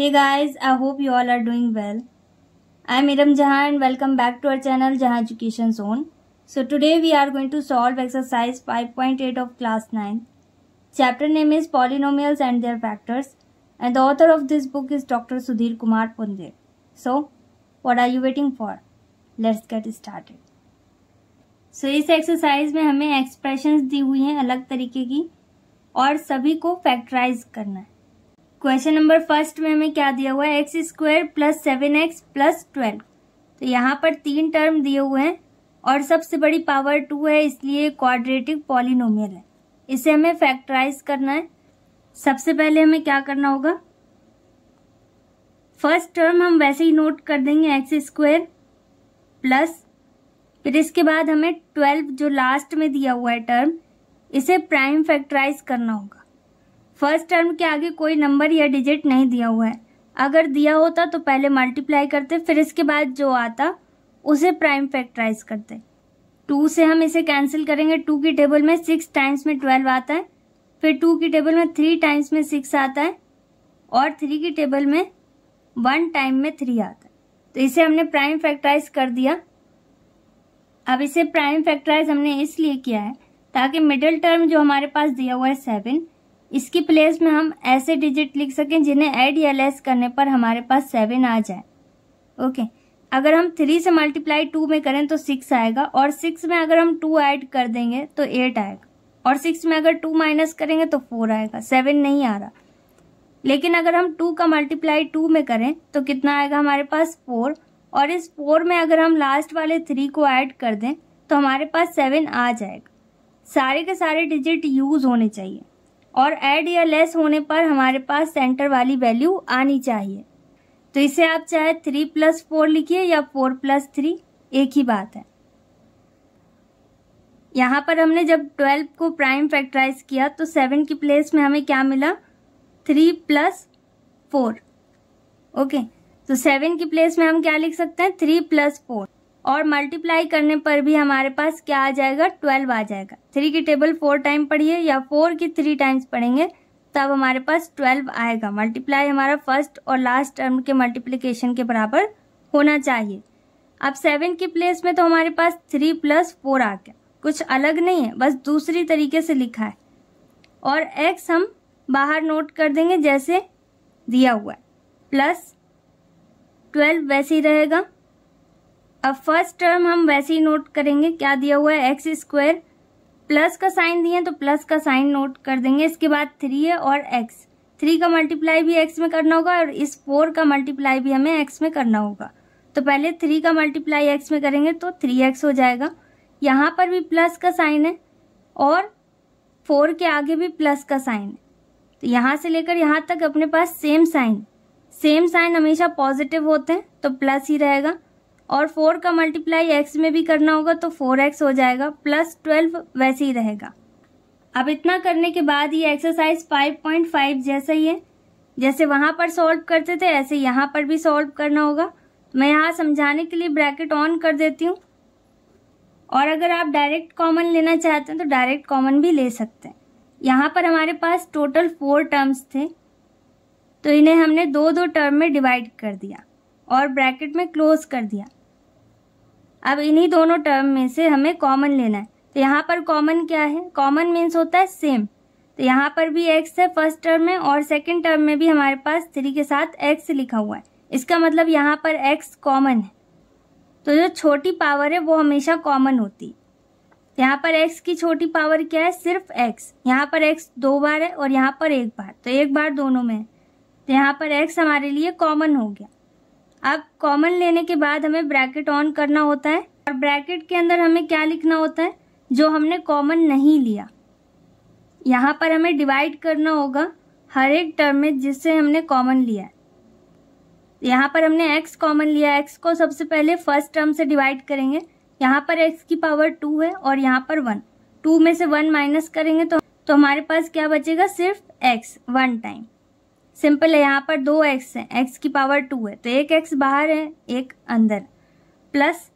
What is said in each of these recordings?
Hey guys I hope you all are doing well I am Iram Jahan and welcome back to our channel Jahan education zone so today we are going to solve exercise five point eight of class nine chapter name is polynomials and their factors and the author of this book is doctor Sudhir Kumar Punde so what are you waiting for let's get start so इस exercise में हमें expression दी हुई हैं अलग तरीके की और सभी को फैक्टराइज करना है क्वेश्चन नंबर फर्स्ट में हमें क्या दिया हुआ है x square plus seven x plus twelve तो यहाँ पर तीन टर्म दिए हुए हैं और सबसे बड़ी पावर टू है इसलिए क्वाड्रेटिक पॉलिनोमियल है इसे हमें फैक्टराइज करना है सबसे पहले हमें क्या करना होगा फर्स्ट टर्म हम वैसे ही नोट कर देंगे एक्स स्क्वायर प्लस फिर इसके बाद हमें ट्वेल्व जो लास्ट में दिया हुआ है टर्म इसे प्राइम फैक्टराइज करना होगा फर्स्ट टर्म के आगे कोई नंबर या डिजिट नहीं दिया हुआ है अगर दिया होता तो पहले मल्टीप्लाई करते फिर इसके बाद जो आता उसे प्राइम फैक्टराइज करते टू से हम इसे कैंसिल करेंगे टू की टेबल में सिक्स टाइम्स में ट्वेल्व आता है फिर टू की टेबल में थ्री टाइम्स में सिक्स आता है और थ्री की टेबल में वन टाइम में थ्री आता है तो इसे हमने प्राइम फैक्टराइज कर दिया अब इसे प्राइम फैक्टराइज हमने इसलिए किया है ताकि मिडिल टर्म जो हमारे पास दिया हुआ है सेवन इसकी प्लेस में हम ऐसे डिजिट लिख सकें जिन्हें ऐड या लेस करने पर हमारे पास सेवन आ जाए ओके अगर हम थ्री से मल्टीप्लाई टू में करें तो सिक्स आएगा और सिक्स में अगर हम टू ऐड कर देंगे तो एट आएगा और सिक्स में अगर टू माइनस करेंगे तो फोर आएगा सेवन नहीं आ रहा लेकिन अगर हम टू का मल्टीप्लाई टू में करें तो कितना आएगा हमारे पास फोर और इस फोर में अगर हम लास्ट वाले थ्री को ऐड कर दें तो हमारे पास सेवन आ जाएगा सारे के सारे डिजिट यूज होने चाहिए और ऐड या लेस होने पर हमारे पास सेंटर वाली वैल्यू आनी चाहिए तो इसे आप चाहे थ्री प्लस फोर लिखिए या फोर प्लस थ्री एक ही बात है यहाँ पर हमने जब ट्वेल्व को प्राइम फैक्टराइज किया तो सेवन की प्लेस में हमें क्या मिला थ्री प्लस फोर ओके तो सेवन की प्लेस में हम क्या लिख सकते हैं थ्री प्लस फोर और मल्टीप्लाई करने पर भी हमारे पास क्या आ जाएगा ट्वेल्व आ जाएगा थ्री की टेबल फोर टाइम पढ़िए या फोर की थ्री टाइम्स पढ़ेंगे तब हमारे पास ट्वेल्व आएगा मल्टीप्लाई हमारा फर्स्ट और लास्ट टर्म के मल्टीप्लीकेशन के बराबर होना चाहिए अब सेवन की प्लेस में तो हमारे पास थ्री प्लस फोर आ गया कुछ अलग नहीं है बस दूसरी तरीके से लिखा है और एक्स हम बाहर नोट कर देंगे जैसे दिया हुआ है प्लस ट्वेल्व वैसे ही रहेगा अब फर्स्ट टर्म हम वैसे ही नोट करेंगे क्या दिया हुआ है एक्स स्क्वायर प्लस का साइन दिए तो प्लस का साइन नोट कर देंगे इसके बाद थ्री है और एक्स थ्री का मल्टीप्लाई भी एक्स में करना होगा और इस फोर का मल्टीप्लाई भी हमें एक्स में करना होगा तो पहले थ्री का मल्टीप्लाई एक्स में करेंगे तो थ्री एक्स हो जाएगा यहाँ पर भी प्लस का साइन है और फोर के आगे भी प्लस का साइन है तो यहाँ से लेकर यहाँ तक अपने पास सेम साइन सेम साइन हमेशा पॉजिटिव होते हैं तो प्लस ही रहेगा और फोर का मल्टीप्लाई एक्स में भी करना होगा तो फोर एक्स हो जाएगा प्लस ट्वेल्व वैसे ही रहेगा अब इतना करने के बाद ये एक्सरसाइज फाइव पॉइंट फाइव जैसा ही है जैसे वहां पर सॉल्व करते थे ऐसे यहाँ पर भी सॉल्व करना होगा मैं यहाँ समझाने के लिए ब्रैकेट ऑन कर देती हूँ और अगर आप डायरेक्ट कॉमन लेना चाहते हैं तो डायरेक्ट कॉमन भी ले सकते हैं यहाँ पर हमारे पास टोटल फोर टर्म्स थे तो इन्हें हमने दो दो टर्म में डिवाइड कर दिया और ब्रैकेट में क्लोज कर दिया अब इन्हीं दोनों टर्म में से हमें कॉमन लेना है तो यहाँ पर कॉमन क्या है कॉमन मीन्स होता है सेम तो यहाँ पर भी एक्स है फर्स्ट टर्म में और सेकेंड टर्म में भी हमारे पास थ्री के साथ एक्स लिखा हुआ है इसका मतलब यहाँ पर एक्स कॉमन है तो जो छोटी पावर है वो हमेशा कॉमन होती है तो यहाँ पर एक्स की छोटी पावर क्या है सिर्फ एक्स यहाँ पर एक्स दो बार है और यहाँ पर एक बार तो एक बार दोनों में है तो यहाँ पर एक्स हमारे लिए कॉमन हो गया अब कॉमन लेने के बाद हमें ब्रैकेट ऑन करना होता है और ब्रैकेट के अंदर हमें क्या लिखना होता है जो हमने कॉमन नहीं लिया यहाँ पर हमें डिवाइड करना होगा हर एक टर्म में जिससे हमने कॉमन लिया है यहाँ पर हमने x कॉमन लिया x को सबसे पहले फर्स्ट टर्म से डिवाइड करेंगे यहाँ पर x की पावर टू है और यहाँ पर वन टू में से वन माइनस करेंगे तो तो हमारे पास क्या बचेगा सिर्फ x वन टाइम सिंपल है यहाँ पर दो एक्स हैं एक्स की पावर टू है तो एक एक्स बाहर है एक अंदर प्लस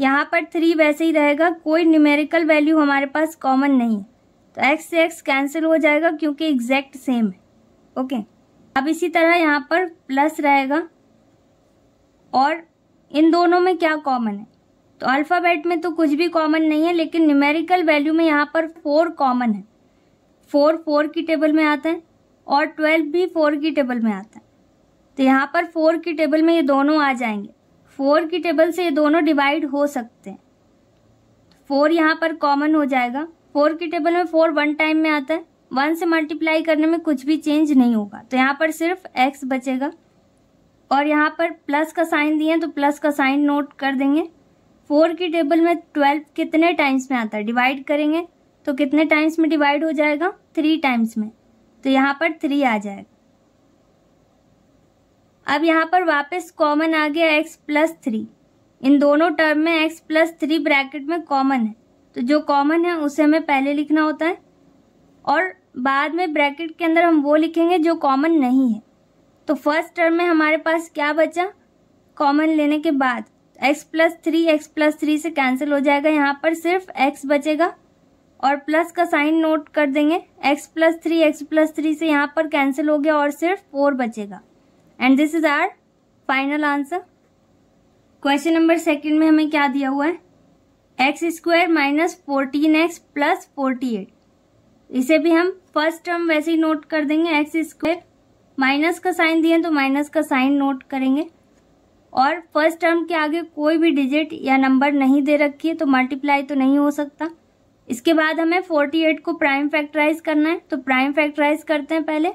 यहाँ पर थ्री वैसे ही रहेगा कोई न्यूमेरिकल वैल्यू हमारे पास कॉमन नहीं तो एक्स से एक्स कैंसिल हो जाएगा क्योंकि एग्जैक्ट सेम है ओके अब इसी तरह यहाँ पर प्लस रहेगा और इन दोनों में क्या कॉमन है तो अल्फ़ाबेट में तो कुछ भी कॉमन नहीं है लेकिन न्यूमेरिकल वैल्यू में यहाँ पर फोर कॉमन है फोर फोर की टेबल में आता है और ट्वेल्व भी फोर की टेबल में आता है तो यहाँ पर फोर की टेबल में ये दोनों आ जाएंगे फोर की टेबल से ये दोनों डिवाइड हो सकते हैं फोर यहाँ पर कॉमन हो जाएगा फोर की टेबल में फोर वन टाइम में आता है वन से मल्टीप्लाई करने में कुछ भी चेंज नहीं होगा तो यहाँ पर सिर्फ एक्स बचेगा और यहाँ पर प्लस का साइन दिए तो प्लस का साइन नोट कर देंगे फोर की टेबल में ट्वेल्व कितने टाइम्स में आता है डिवाइड करेंगे तो कितने टाइम्स में डिवाइड हो जाएगा थ्री टाइम्स में तो यहाँ पर थ्री आ जाएगा अब यहाँ पर वापस कॉमन आ गया एक्स प्लस थ्री इन दोनों टर्म में एक्स प्लस थ्री ब्रैकेट में कॉमन है तो जो कॉमन है उसे हमें पहले लिखना होता है और बाद में ब्रैकेट के अंदर हम वो लिखेंगे जो कॉमन नहीं है तो फर्स्ट टर्म में हमारे पास क्या बचा कॉमन लेने के बाद x plus three x plus three से कैंसिल हो जाएगा यहाँ पर सिर्फ एक्स बचेगा और प्लस का साइन नोट कर देंगे x plus three x plus three से यहाँ पर कैंसिल हो गया और सिर्फ फोर बचेगा and this is our final answer question number second में हमें क्या दिया हुआ है x square minus fourteen x plus forty eight इसे भी हम फर्स्ट टर्म वैसे ही नोट कर देंगे एक्स स्क्वायर माइनस का साइन दिए तो माइनस का साइन नोट करेंगे और फर्स्ट टर्म के आगे कोई भी डिजिट या नंबर नहीं दे रखी है तो मल्टीप्लाई तो नहीं हो सकता इसके बाद हमें 48 को प्राइम फैक्टराइज करना है तो प्राइम फैक्टराइज करते हैं पहले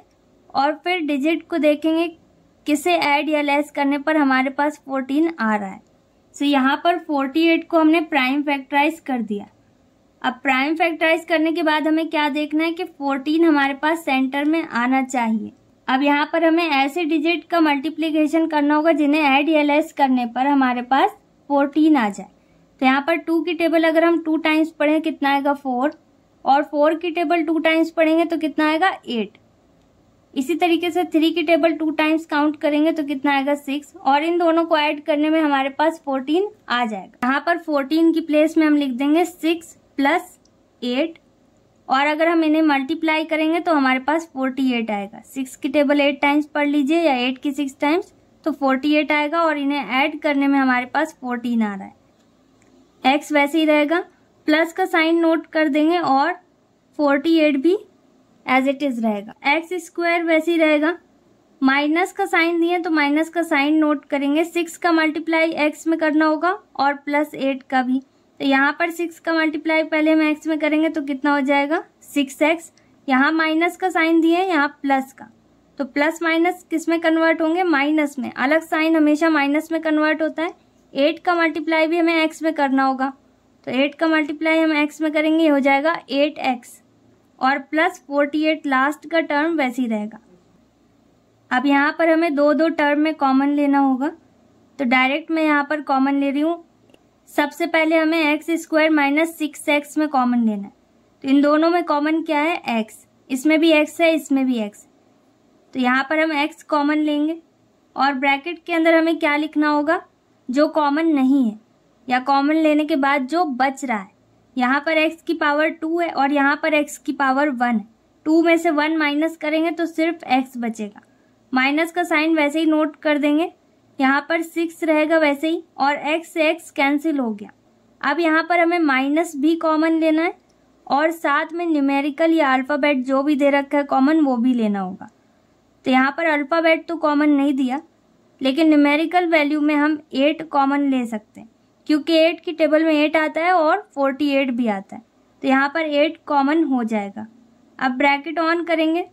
और फिर डिजिट को देखेंगे किसे ऐड या लेस करने पर हमारे पास 14 आ रहा है सो so, यहाँ पर 48 को हमने प्राइम फैक्टराइज कर दिया अब प्राइम फैक्टराइज करने के बाद हमें क्या देखना है कि 14 हमारे पास सेंटर में आना चाहिए अब यहाँ पर हमें ऐसे डिजिट का मल्टीप्लीकेशन करना होगा जिन्हें ऐड या लेस करने पर हमारे पास फोर्टीन आ जाए तो यहाँ पर टू की टेबल अगर हम टू टाइम्स पढ़े कितना आएगा फोर और फोर की टेबल टू टाइम्स पढ़ेंगे तो कितना आएगा एट इसी तरीके से थ्री की टेबल टू टाइम्स काउंट करेंगे तो कितना आएगा सिक्स और इन दोनों को ऐड करने में हमारे पास फोर्टीन आ जाएगा यहाँ पर फोर्टीन की प्लेस में हम लिख देंगे सिक्स प्लस एट और अगर हम इन्हें मल्टीप्लाई करेंगे तो हमारे पास फोर्टी एट आएगा सिक्स की टेबल एट टाइम्स पढ़ लीजिए या एट की सिक्स टाइम्स तो फोर्टी एट आएगा और इन्हें ऐड करने में हमारे पास फोर्टीन आ रहा है एक्स वैसे ही रहेगा प्लस का साइन नोट कर देंगे और 48 भी एज इट इज रहेगा एक्स स्क्वायर वैसे ही रहेगा माइनस का साइन दिए तो माइनस का साइन नोट करेंगे सिक्स का मल्टीप्लाई एक्स में करना होगा और प्लस एट का भी तो यहाँ पर सिक्स का मल्टीप्लाई पहले हम एक्स में करेंगे तो कितना हो जाएगा सिक्स एक्स यहाँ माइनस का साइन दिए यहाँ प्लस का तो प्लस माइनस किस में कन्वर्ट होंगे माइनस में अलग साइन हमेशा माइनस में कन्वर्ट होता है एट का मल्टीप्लाई भी हमें एक्स में करना होगा तो एट का मल्टीप्लाई हम एक्स में करेंगे हो जाएगा एट एक्स और प्लस फोर्टी एट लास्ट का टर्म वैसे ही रहेगा अब यहाँ पर हमें दो दो टर्म में कॉमन लेना होगा तो डायरेक्ट मैं यहाँ पर कॉमन ले रही हूँ सबसे पहले हमें x square minus six x में कॉमन लेना है तो इन दोनों में कॉमन क्या है एक्स इसमें भी एक्स है इसमें भी एक्स तो यहाँ पर हम एक्स कॉमन लेंगे और ब्रैकेट के अंदर हमें क्या लिखना होगा जो कॉमन नहीं है या कॉमन लेने के बाद जो बच रहा है यहाँ पर एक्स की पावर टू है और यहाँ पर एक्स की पावर वन है टू में से वन माइनस करेंगे तो सिर्फ एक्स बचेगा माइनस का साइन वैसे ही नोट कर देंगे यहाँ पर सिक्स रहेगा वैसे ही और एक्स से एक्स कैंसिल हो गया अब यहाँ पर हमें माइनस भी कॉमन लेना है और साथ में न्यूमेरिकल या अल्फ़ाबेट जो भी दे रखा है कॉमन वो भी लेना होगा तो यहाँ पर अल्फ़ाबेट तो कॉमन नहीं दिया लेकिन न्यूमेरिकल वैल्यू में हम एट कॉमन ले सकते हैं क्योंकि एट की टेबल में एट आता है और फोर्टी एट भी आता है तो यहाँ पर एट कॉमन हो जाएगा अब ब्रैकेट ऑन करेंगे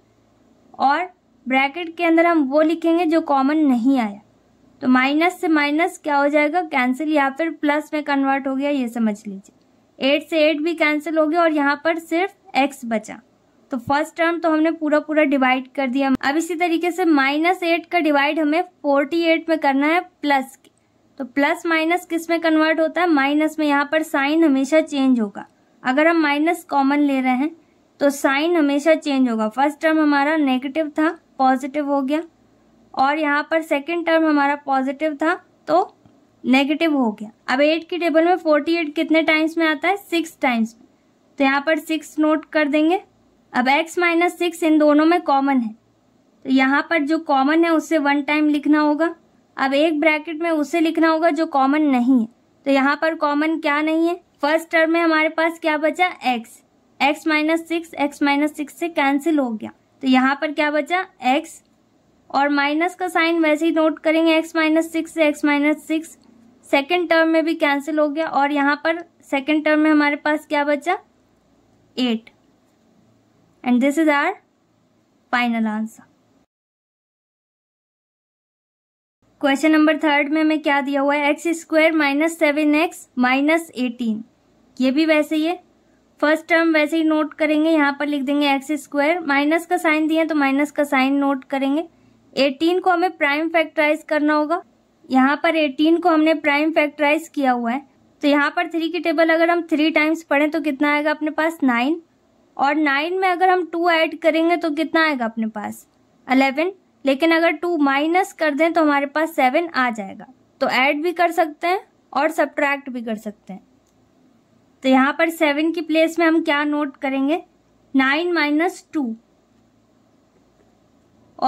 और ब्रैकेट के अंदर हम वो लिखेंगे जो कॉमन नहीं आया तो माइनस से माइनस क्या हो जाएगा कैंसिल या फिर प्लस में कन्वर्ट हो गया ये समझ लीजिए एट से एट भी कैंसिल हो गया और यहाँ पर सिर्फ एक्स बचा तो फर्स्ट टर्म तो हमने पूरा पूरा डिवाइड कर दिया अब इसी तरीके से माइनस एट का डिवाइड हमें फोर्टी एट में करना है प्लस तो प्लस माइनस किस में कन्वर्ट होता है माइनस में यहाँ पर साइन हमेशा चेंज होगा अगर हम माइनस कॉमन ले रहे हैं तो साइन हमेशा चेंज होगा फर्स्ट टर्म हमारा नेगेटिव था पॉजिटिव हो गया और यहाँ पर सेकेंड टर्म हमारा पॉजिटिव था तो नेगेटिव हो गया अब एट की टेबल में फोर्टी एट कितने टाइम्स में आता है सिक्स टाइम्स में तो यहाँ पर सिक्स नोट कर देंगे अब x माइनस सिक्स इन दोनों में कॉमन है तो यहाँ पर जो कॉमन है उसे वन टाइम लिखना होगा अब एक ब्रैकेट में उसे लिखना होगा जो कॉमन नहीं है तो यहाँ पर कॉमन क्या नहीं है फर्स्ट टर्म में हमारे पास क्या बचा x x minus six x minus six से कैंसिल हो गया तो यहाँ पर क्या बचा x और माइनस का साइन वैसे ही नोट करेंगे x माइनस सिक्स से x minus six second term में भी कैंसिल हो गया और यहाँ पर सेकेंड टर्म में हमारे पास क्या बचा eight and this is our final answer question number third में हमें क्या दिया हुआ है x square minus seven x minus eighteen ये भी वैसे ही है फर्स्ट टर्म वैसे ही नोट करेंगे यहाँ पर लिख देंगे एक्स स्क्वायर माइनस का साइन दिया तो माइनस का साइन नोट करेंगे एटीन को हमें प्राइम फैक्टराइज करना होगा यहाँ पर एटीन को हमने प्राइम फैक्टराइज किया हुआ है तो यहाँ पर थ्री की टेबल अगर हम थ्री टाइम्स पढ़ें तो कितना आएगा अपने पास नाइन और नाइन में अगर हम टू ऐड करेंगे तो कितना आएगा अपने पास अलेवन लेकिन अगर टू माइनस कर दें तो हमारे पास सेवन आ जाएगा तो ऐड भी कर सकते हैं और सब्ट्रैक्ट भी कर सकते हैं तो यहाँ पर सेवन की प्लेस में हम क्या नोट करेंगे नाइन माइनस टू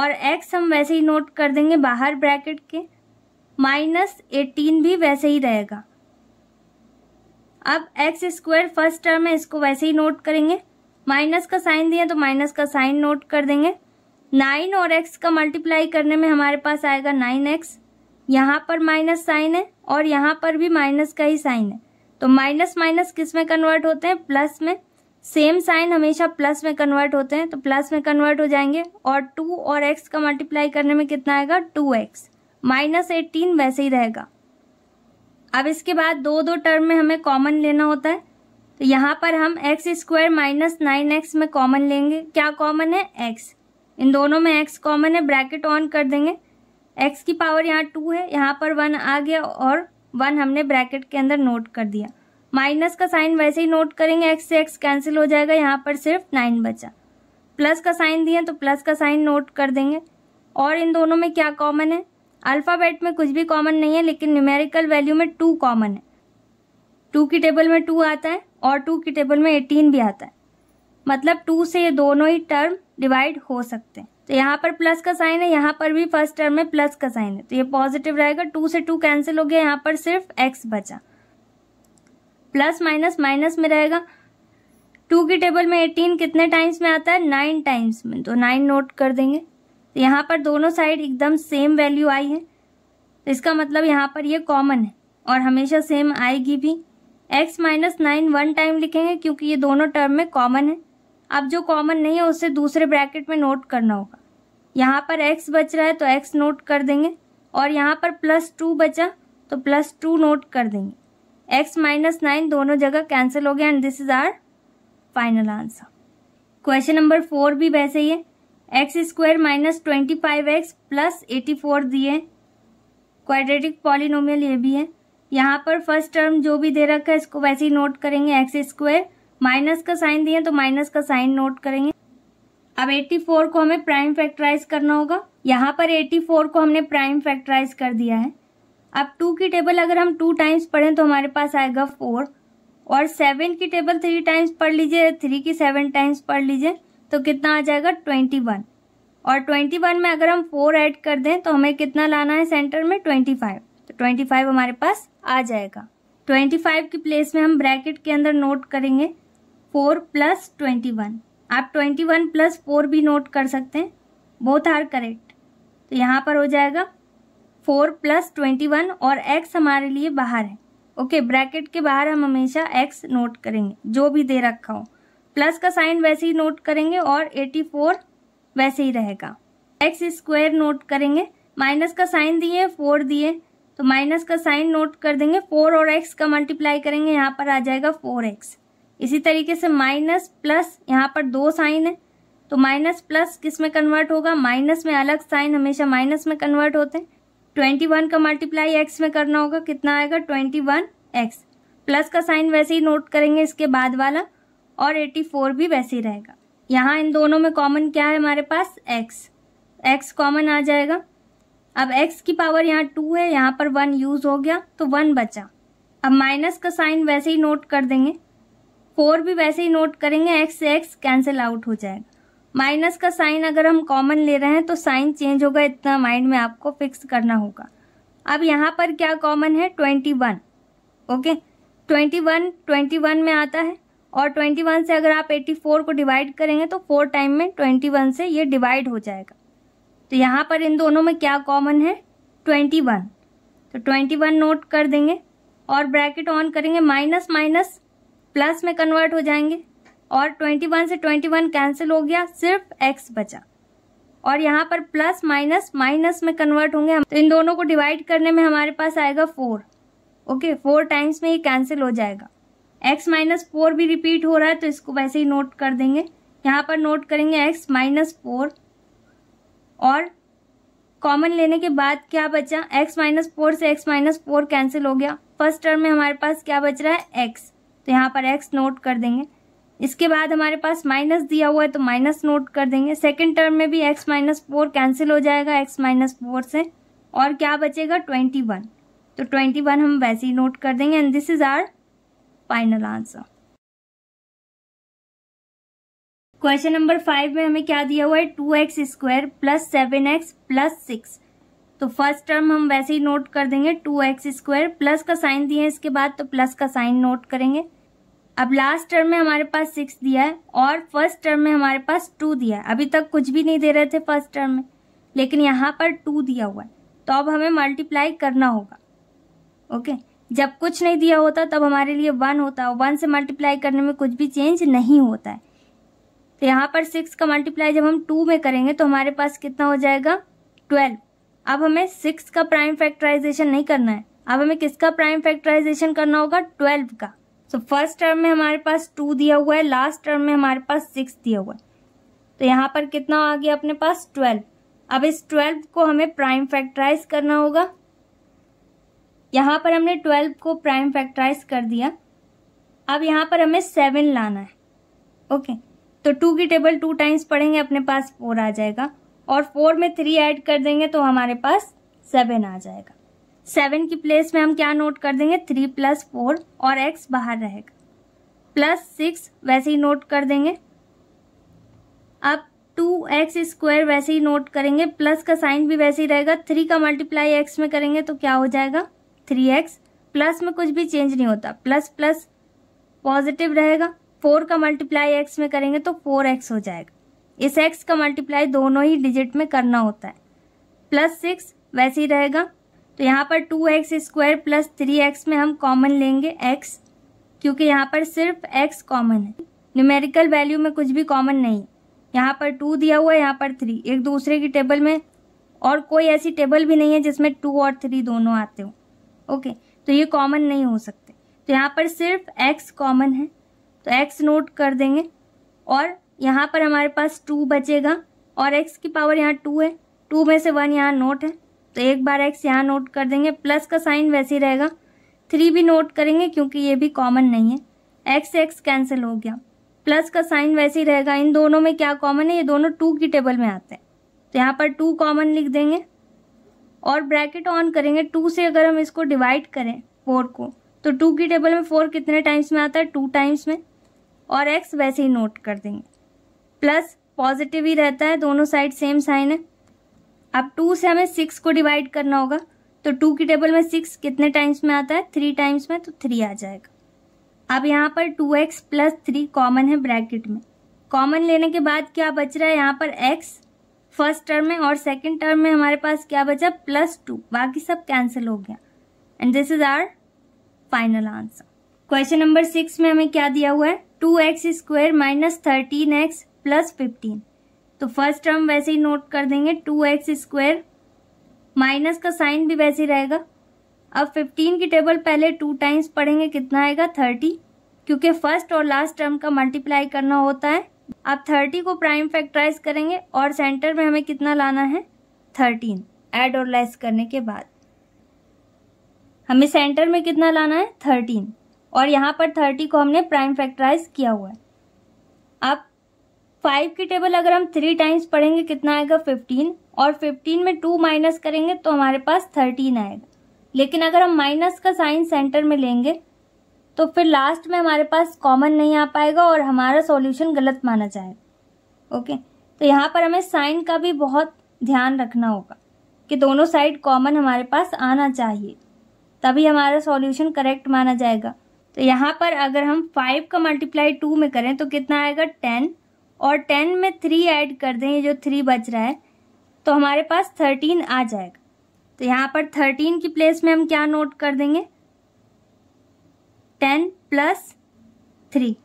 और एक्स हम वैसे ही नोट कर देंगे बाहर ब्रैकेट के माइनस एटीन भी वैसे ही रहेगा अब एक्स स्क्वायर फर्स्ट टर्म है इसको वैसे ही नोट करेंगे माइनस का साइन दिया तो माइनस का साइन नोट कर देंगे नाइन और एक्स का मल्टीप्लाई करने में हमारे पास आएगा नाइन एक्स यहाँ पर माइनस साइन है और यहाँ पर भी माइनस का ही साइन है तो माइनस माइनस किस में कन्वर्ट होते हैं प्लस में सेम साइन हमेशा प्लस में कन्वर्ट होते हैं तो प्लस में कन्वर्ट हो जाएंगे और टू और एक्स का मल्टीप्लाई करने में कितना आएगा टू एक्स माइनस एटीन वैसे ही रहेगा अब इसके बाद दो दो टर्म में हमें कॉमन लेना होता है तो यहाँ पर हम x square minus nine x में कॉमन लेंगे क्या कॉमन है एक्स इन दोनों में एक्स कॉमन है ब्रैकेट ऑन कर देंगे एक्स की पावर यहाँ टू है यहाँ पर वन आ गया और वन हमने ब्रैकेट के अंदर नोट कर दिया माइनस का साइन वैसे ही नोट करेंगे एक्स से एक्स कैंसिल हो जाएगा यहाँ पर सिर्फ नाइन बचा प्लस का साइन दिए तो प्लस का साइन नोट कर देंगे और इन दोनों में क्या कॉमन है अल्फ़ाबेट में कुछ भी कॉमन नहीं है लेकिन न्यूमेरिकल वैल्यू में टू कॉमन है टू की टेबल में टू आता है और टू की टेबल में एटीन भी आता है मतलब टू से ये दोनों ही टर्म डिवाइड हो सकते हैं तो यहाँ पर प्लस का साइन है यहाँ पर भी फर्स्ट टर्म में प्लस का साइन है तो ये पॉजिटिव रहेगा टू से टू कैंसिल हो गया यहाँ पर सिर्फ एक्स बचा प्लस माइनस माइनस में रहेगा टू की टेबल में एटीन कितने टाइम्स में आता है नाइन टाइम्स में तो नाइन नोट कर देंगे तो यहाँ पर दोनों साइड एकदम सेम वैल्यू आई है तो इसका मतलब यहाँ पर ये यह कॉमन है और हमेशा सेम आएगी भी x minus nine one time लिखेंगे क्योंकि ये दोनों टर्म में कॉमन है अब जो कॉमन नहीं है उसे दूसरे ब्रैकेट में नोट करना होगा यहाँ पर एक्स बच रहा है तो एक्स नोट कर देंगे और यहाँ पर प्लस टू बचा तो प्लस टू नोट कर देंगे एक्स माइनस नाइन दोनों जगह कैंसिल हो गया and this is our final answer question number four भी वैसे ही है x square minus twenty five x plus eighty four दिए क्वाड्रेटिक पॉलिनोमियल ये भी है यहाँ पर फर्स्ट टर्म जो भी दे रखा है इसको वैसे ही नोट करेंगे एक्स स्क्वायर माइनस का साइन दिए तो माइनस का साइन नोट करेंगे अब 84 को हमें प्राइम फैक्टराइज करना होगा यहाँ पर 84 को हमने प्राइम फैक्टराइज कर दिया है अब टू की टेबल अगर हम टू टाइम्स पढ़ें तो हमारे पास आएगा फोर और सेवन की टेबल थ्री टाइम्स पढ़ लीजिए थ्री की सेवन टाइम्स पढ़ लीजिए तो कितना आ जाएगा ट्वेंटी वन और ट्वेंटी वन में अगर हम फोर ऐड कर दें तो हमें कितना लाना है सेंटर में ट्वेंटी फाइव तो ट्वेंटी फाइव हमारे पास आ जाएगा 25 की प्लेस में हम ब्रैकेट के अंदर नोट करेंगे 4 प्लस ट्वेंटी आप 21 प्लस फोर भी नोट कर सकते हैं बोथ आर करेक्ट तो यहाँ पर हो जाएगा 4 प्लस ट्वेंटी और x हमारे लिए बाहर है ओके okay, ब्रैकेट के बाहर हम हमेशा x नोट करेंगे जो भी दे रखा हो प्लस का साइन वैसे ही नोट करेंगे और 84 वैसे ही रहेगा एक्स स्क्वायर नोट करेंगे माइनस का साइन दिए फोर दिए तो माइनस का साइन नोट कर देंगे फोर और एक्स का मल्टीप्लाई करेंगे यहाँ पर आ जाएगा फोर एक्स इसी तरीके से माइनस प्लस यहाँ पर दो साइन है तो माइनस प्लस किस में कन्वर्ट होगा माइनस में अलग साइन हमेशा माइनस में कन्वर्ट होते हैं ट्वेंटी वन का मल्टीप्लाई एक्स में करना होगा कितना आएगा ट्वेंटी वन एक्स प्लस का साइन वैसे ही नोट करेंगे इसके बाद वाला और एटी फोर भी वैसे ही रहेगा यहाँ इन दोनों में कॉमन क्या है हमारे पास एक्स एक्स कॉमन आ जाएगा अब x की पावर यहाँ टू है यहाँ पर वन यूज हो गया तो वन बचा अब माइनस का साइन वैसे ही नोट कर देंगे फोर भी वैसे ही नोट करेंगे एक्स से एक्स कैंसिल आउट हो जाएगा माइनस का साइन अगर हम कॉमन ले रहे हैं तो साइन चेंज होगा इतना माइंड में आपको फिक्स करना होगा अब यहाँ पर क्या कॉमन है twenty one okay twenty one twenty one में आता है और ट्वेंटी वन से अगर आप एट्टी फोर को डिवाइड करेंगे तो फोर टाइम में ट्वेंटी वन से ये डिवाइड हो जाएगा तो यहाँ पर इन दोनों में क्या कॉमन है ट्वेंटी वन तो ट्वेंटी वन नोट कर देंगे और ब्रैकेट ऑन करेंगे माइनस माइनस प्लस में कन्वर्ट हो जाएंगे और ट्वेंटी वन से ट्वेंटी वन कैंसिल हो गया सिर्फ एक्स बचा और यहाँ पर प्लस माइनस माइनस में कन्वर्ट होंगे तो इन दोनों को डिवाइड करने में हमारे पास आएगा फोर ओके फोर टाइम्स में ये कैंसिल हो जाएगा एक्स माइनस फोर भी रिपीट हो रहा है तो इसको वैसे ही नोट कर देंगे यहाँ पर नोट करेंगे एक्स माइनस फोर और कॉमन लेने के बाद क्या बचा x माइनस फोर से x माइनस फोर कैंसिल हो गया फर्स्ट टर्म में हमारे पास क्या बच रहा है x तो यहाँ पर x नोट कर देंगे इसके बाद हमारे पास माइनस दिया हुआ है तो माइनस नोट कर देंगे सेकेंड टर्म में भी x माइनस फोर कैंसिल हो जाएगा x माइनस फोर से और क्या बचेगा ट्वेंटी वन तो ट्वेंटी वन हम वैसे ही नोट कर देंगे and this is our final answer question number five में हमें क्या दिया हुआ है two x square plus seven x plus six तो फर्स्ट टर्म हम वैसे ही नोट कर देंगे टू एक्स स्क्वायर प्लस का साइन दिया है इसके बाद तो प्लस का साइन नोट करेंगे अब लास्ट टर्म में हमारे पास सिक्स दिया है और फर्स्ट टर्म में हमारे पास टू दिया है अभी तक कुछ भी नहीं दे रहे थे फर्स्ट टर्म में लेकिन यहाँ पर टू दिया हुआ है तो अब हमें मल्टीप्लाई करना होगा ओके जब कुछ नहीं दिया होता तब हमारे लिए वन होता है वन से मल्टीप्लाई करने में कुछ भी चेंज नहीं होता है तो यहाँ पर सिक्स का मल्टीप्लाई जब हम टू में करेंगे तो हमारे पास कितना हो जाएगा ट्वेल्व अब हमें सिक्स का प्राइम फैक्टराइजेशन नहीं करना है अब हमें किसका प्राइम फैक्टराइजेशन करना होगा ट्वेल्व का सो फर्स्ट टर्म में हमारे पास टू दिया हुआ है लास्ट टर्म में हमारे पास सिक्स दिया हुआ है तो यहाँ पर कितना आ गया अपने पास ट्वेल्व अब इस ट्वेल्व को हमें प्राइम फैक्टराइज करना होगा यहाँ पर हमने ट्वेल्व को प्राइम फैक्टराइज कर दिया अब यहाँ पर हमें सेवन लाना है ओके okay. तो टू की टेबल टू टाइम्स पढ़ेंगे अपने पास फोर आ जाएगा और फोर में थ्री ऐड कर देंगे तो हमारे पास सेवन आ जाएगा सेवन की प्लेस में हम क्या नोट कर देंगे थ्री प्लस फोर और एक्स बाहर रहेगा प्लस सिक्स वैसे ही नोट कर देंगे अब टू एक्स स्क्वायर वैसे ही नोट करेंगे प्लस का साइन भी वैसे ही रहेगा थ्री का मल्टीप्लाई एक्स में करेंगे तो क्या हो जाएगा थ्री एक्स प्लस में कुछ भी चेंज नहीं होता प्लस प्लस पॉजिटिव रहेगा फोर का मल्टीप्लाई एक्स में करेंगे तो फोर एक्स हो जाएगा इस एक्स का मल्टीप्लाई दोनों ही डिजिट में करना होता है प्लस सिक्स वैसे ही रहेगा तो यहाँ पर two x square plus three x में हम कॉमन लेंगे एक्स क्योंकि यहाँ पर सिर्फ एक्स कॉमन है न्यूमेरिकल वैल्यू में कुछ भी कॉमन नहीं यहाँ पर टू दिया हुआ है यहाँ पर थ्री एक दूसरे की टेबल में और कोई ऐसी टेबल भी नहीं है जिसमें टू और थ्री दोनों आते हो ओके तो ये कॉमन नहीं हो सकते तो यहाँ पर सिर्फ एक्स कॉमन है तो एक्स नोट कर देंगे और यहाँ पर हमारे पास टू बचेगा और एक्स की पावर यहाँ टू है टू में से वन यहाँ नोट है तो एक बार एक्स यहाँ नोट कर देंगे प्लस का साइन वैसे ही रहेगा थ्री भी नोट करेंगे क्योंकि ये भी कॉमन नहीं है एक्स एक्स कैंसिल हो गया प्लस का साइन वैसे ही रहेगा इन दोनों में क्या कॉमन है ये दोनों टू की टेबल में आते हैं तो यहाँ पर टू कॉमन लिख देंगे और ब्रैकेट ऑन करेंगे टू से अगर हम इसको डिवाइड करें फोर को तो टू की टेबल में फोर कितने टाइम्स में आता है टू टाइम्स में और एक्स वैसे ही नोट कर देंगे प्लस पॉजिटिव ही रहता है दोनों साइड सेम साइन है अब टू से हमें सिक्स को डिवाइड करना होगा तो टू की टेबल में सिक्स कितने टाइम्स में आता है थ्री टाइम्स में तो थ्री आ जाएगा अब यहाँ पर two x plus three common है ब्रैकेट में कॉमन लेने के बाद क्या बच रहा है यहाँ पर एक्स फर्स्ट टर्म में और सेकेंड टर्म में हमारे पास क्या बचा प्लस टू बाकी सब कैंसिल हो गया and this is our final answer question number six में हमें क्या दिया हुआ है two x square minus thirteen x plus fifteen तो फर्स्ट टर्म वैसे ही नोट कर देंगे टू एक्स स्क्वायर माइनस का साइन भी वैसे ही रहेगा अब फिफ्टीन की टेबल पहले टू टाइम्स पढ़ेंगे कितना आएगा थर्टी क्योंकि फर्स्ट और लास्ट टर्म का मल्टीप्लाई करना होता है आप थर्टी को प्राइम फैक्टराइज करेंगे और सेंटर में हमें कितना लाना है थर्टीन एड और लेस करने के बाद हमें सेंटर में कितना लाना है थर्टीन और यहाँ पर थर्टी को हमने प्राइम फैक्टराइज किया हुआ है अब फाइव की टेबल अगर हम थ्री टाइम्स पढ़ेंगे कितना आएगा फिफ्टीन और फिफ्टीन में टू माइनस करेंगे तो हमारे पास थर्टीन आएगा लेकिन अगर हम माइनस का साइन सेंटर में लेंगे तो फिर लास्ट में हमारे पास कॉमन नहीं आ पाएगा और हमारा सॉल्यूशन गलत माना जाएगा ओके तो यहाँ पर हमें साइन का भी बहुत ध्यान रखना होगा कि दोनों साइड कॉमन हमारे पास आना चाहिए तभी हमारा सॉल्यूशन करेक्ट माना जाएगा तो यहाँ पर अगर हम फाइव का मल्टीप्लाई टू में करें तो कितना आएगा टेन और टेन में थ्री ऐड कर दें ये जो थ्री बच रहा है तो हमारे पास थर्टीन आ जाएगा तो यहाँ पर थर्टीन की प्लेस में हम क्या नोट कर देंगे टेन प्लस थ्री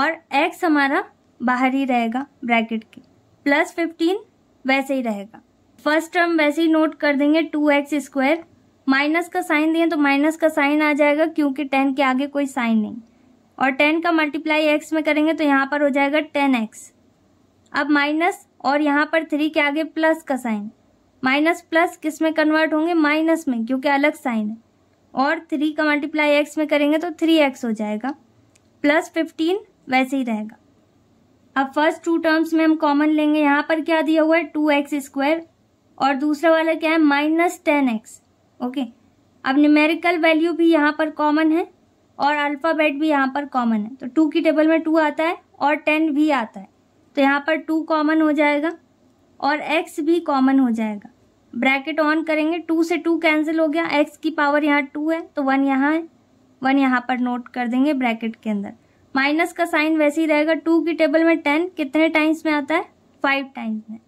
और एक्स हमारा बाहर ही रहेगा ब्रैकेट के प्लस फिफ्टीन वैसे ही रहेगा फर्स्ट टर्म वैसे ही नोट कर देंगे टू एक्स स्क्वायर माइनस का साइन दिए तो माइनस का साइन आ जाएगा क्योंकि टेन के आगे कोई साइन नहीं और टेन का मल्टीप्लाई एक्स में करेंगे तो यहाँ पर हो जाएगा टेन एक्स अब माइनस और यहाँ पर थ्री के आगे प्लस का साइन माइनस प्लस किस में कन्वर्ट होंगे माइनस में क्योंकि अलग साइन है और थ्री का मल्टीप्लाई एक्स में करेंगे तो थ्री एक्स हो जाएगा प्लस फिफ्टीन वैसे ही रहेगा अब फर्स्ट टू टर्म्स में हम कॉमन लेंगे यहाँ पर क्या दिया हुआ है टू एक्स स्क्वायर और दूसरा वाला क्या है माइनस टेन एक्स ओके अब न्यूमेरिकल वैल्यू भी यहाँ पर कॉमन है और अल्फ़ाबेट भी यहाँ पर कॉमन है तो टू की टेबल में टू आता है और टेन भी आता है तो यहाँ पर टू कॉमन हो जाएगा और एक्स भी कॉमन हो जाएगा ब्रैकेट ऑन करेंगे टू से टू कैंसिल हो गया एक्स की पावर यहाँ टू है तो वन यहाँ है वन यहाँ पर नोट कर देंगे ब्रैकेट के अंदर माइनस का साइन वैसे ही रहेगा टू की टेबल में टेन कितने टाइम्स में आता है फाइव टाइम्स में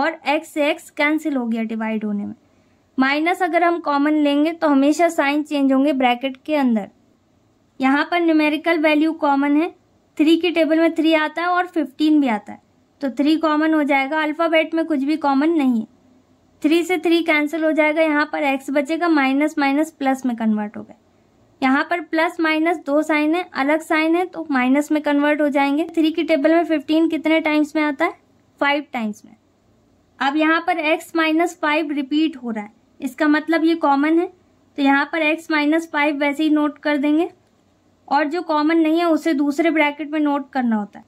और एक्स से एक्स कैंसिल हो गया डिवाइड होने में माइनस अगर हम कॉमन लेंगे तो हमेशा साइन चेंज होंगे ब्रैकेट के अंदर यहाँ पर न्यूमेरिकल वैल्यू कॉमन है थ्री के टेबल में थ्री आता है और फिफ्टीन भी आता है तो थ्री कॉमन हो जाएगा अल्फ़ाबेट में कुछ भी कॉमन नहीं है थ्री से थ्री कैंसिल हो जाएगा यहाँ पर एक्स बचेगा माइनस माइनस प्लस में कन्वर्ट हो गए यहाँ पर प्लस माइनस दो साइन है अलग साइन है तो माइनस में कन्वर्ट हो जाएंगे थ्री के टेबल में फिफ्टीन कितने टाइम्स में आता है फाइव टाइम्स में अब यहाँ पर एक्स माइनस फाइव रिपीट हो रहा है इसका मतलब ये कॉमन है तो यहाँ पर x माइनस फाइव वैसे ही नोट कर देंगे और जो कॉमन नहीं है उसे दूसरे ब्रैकेट में नोट करना होता है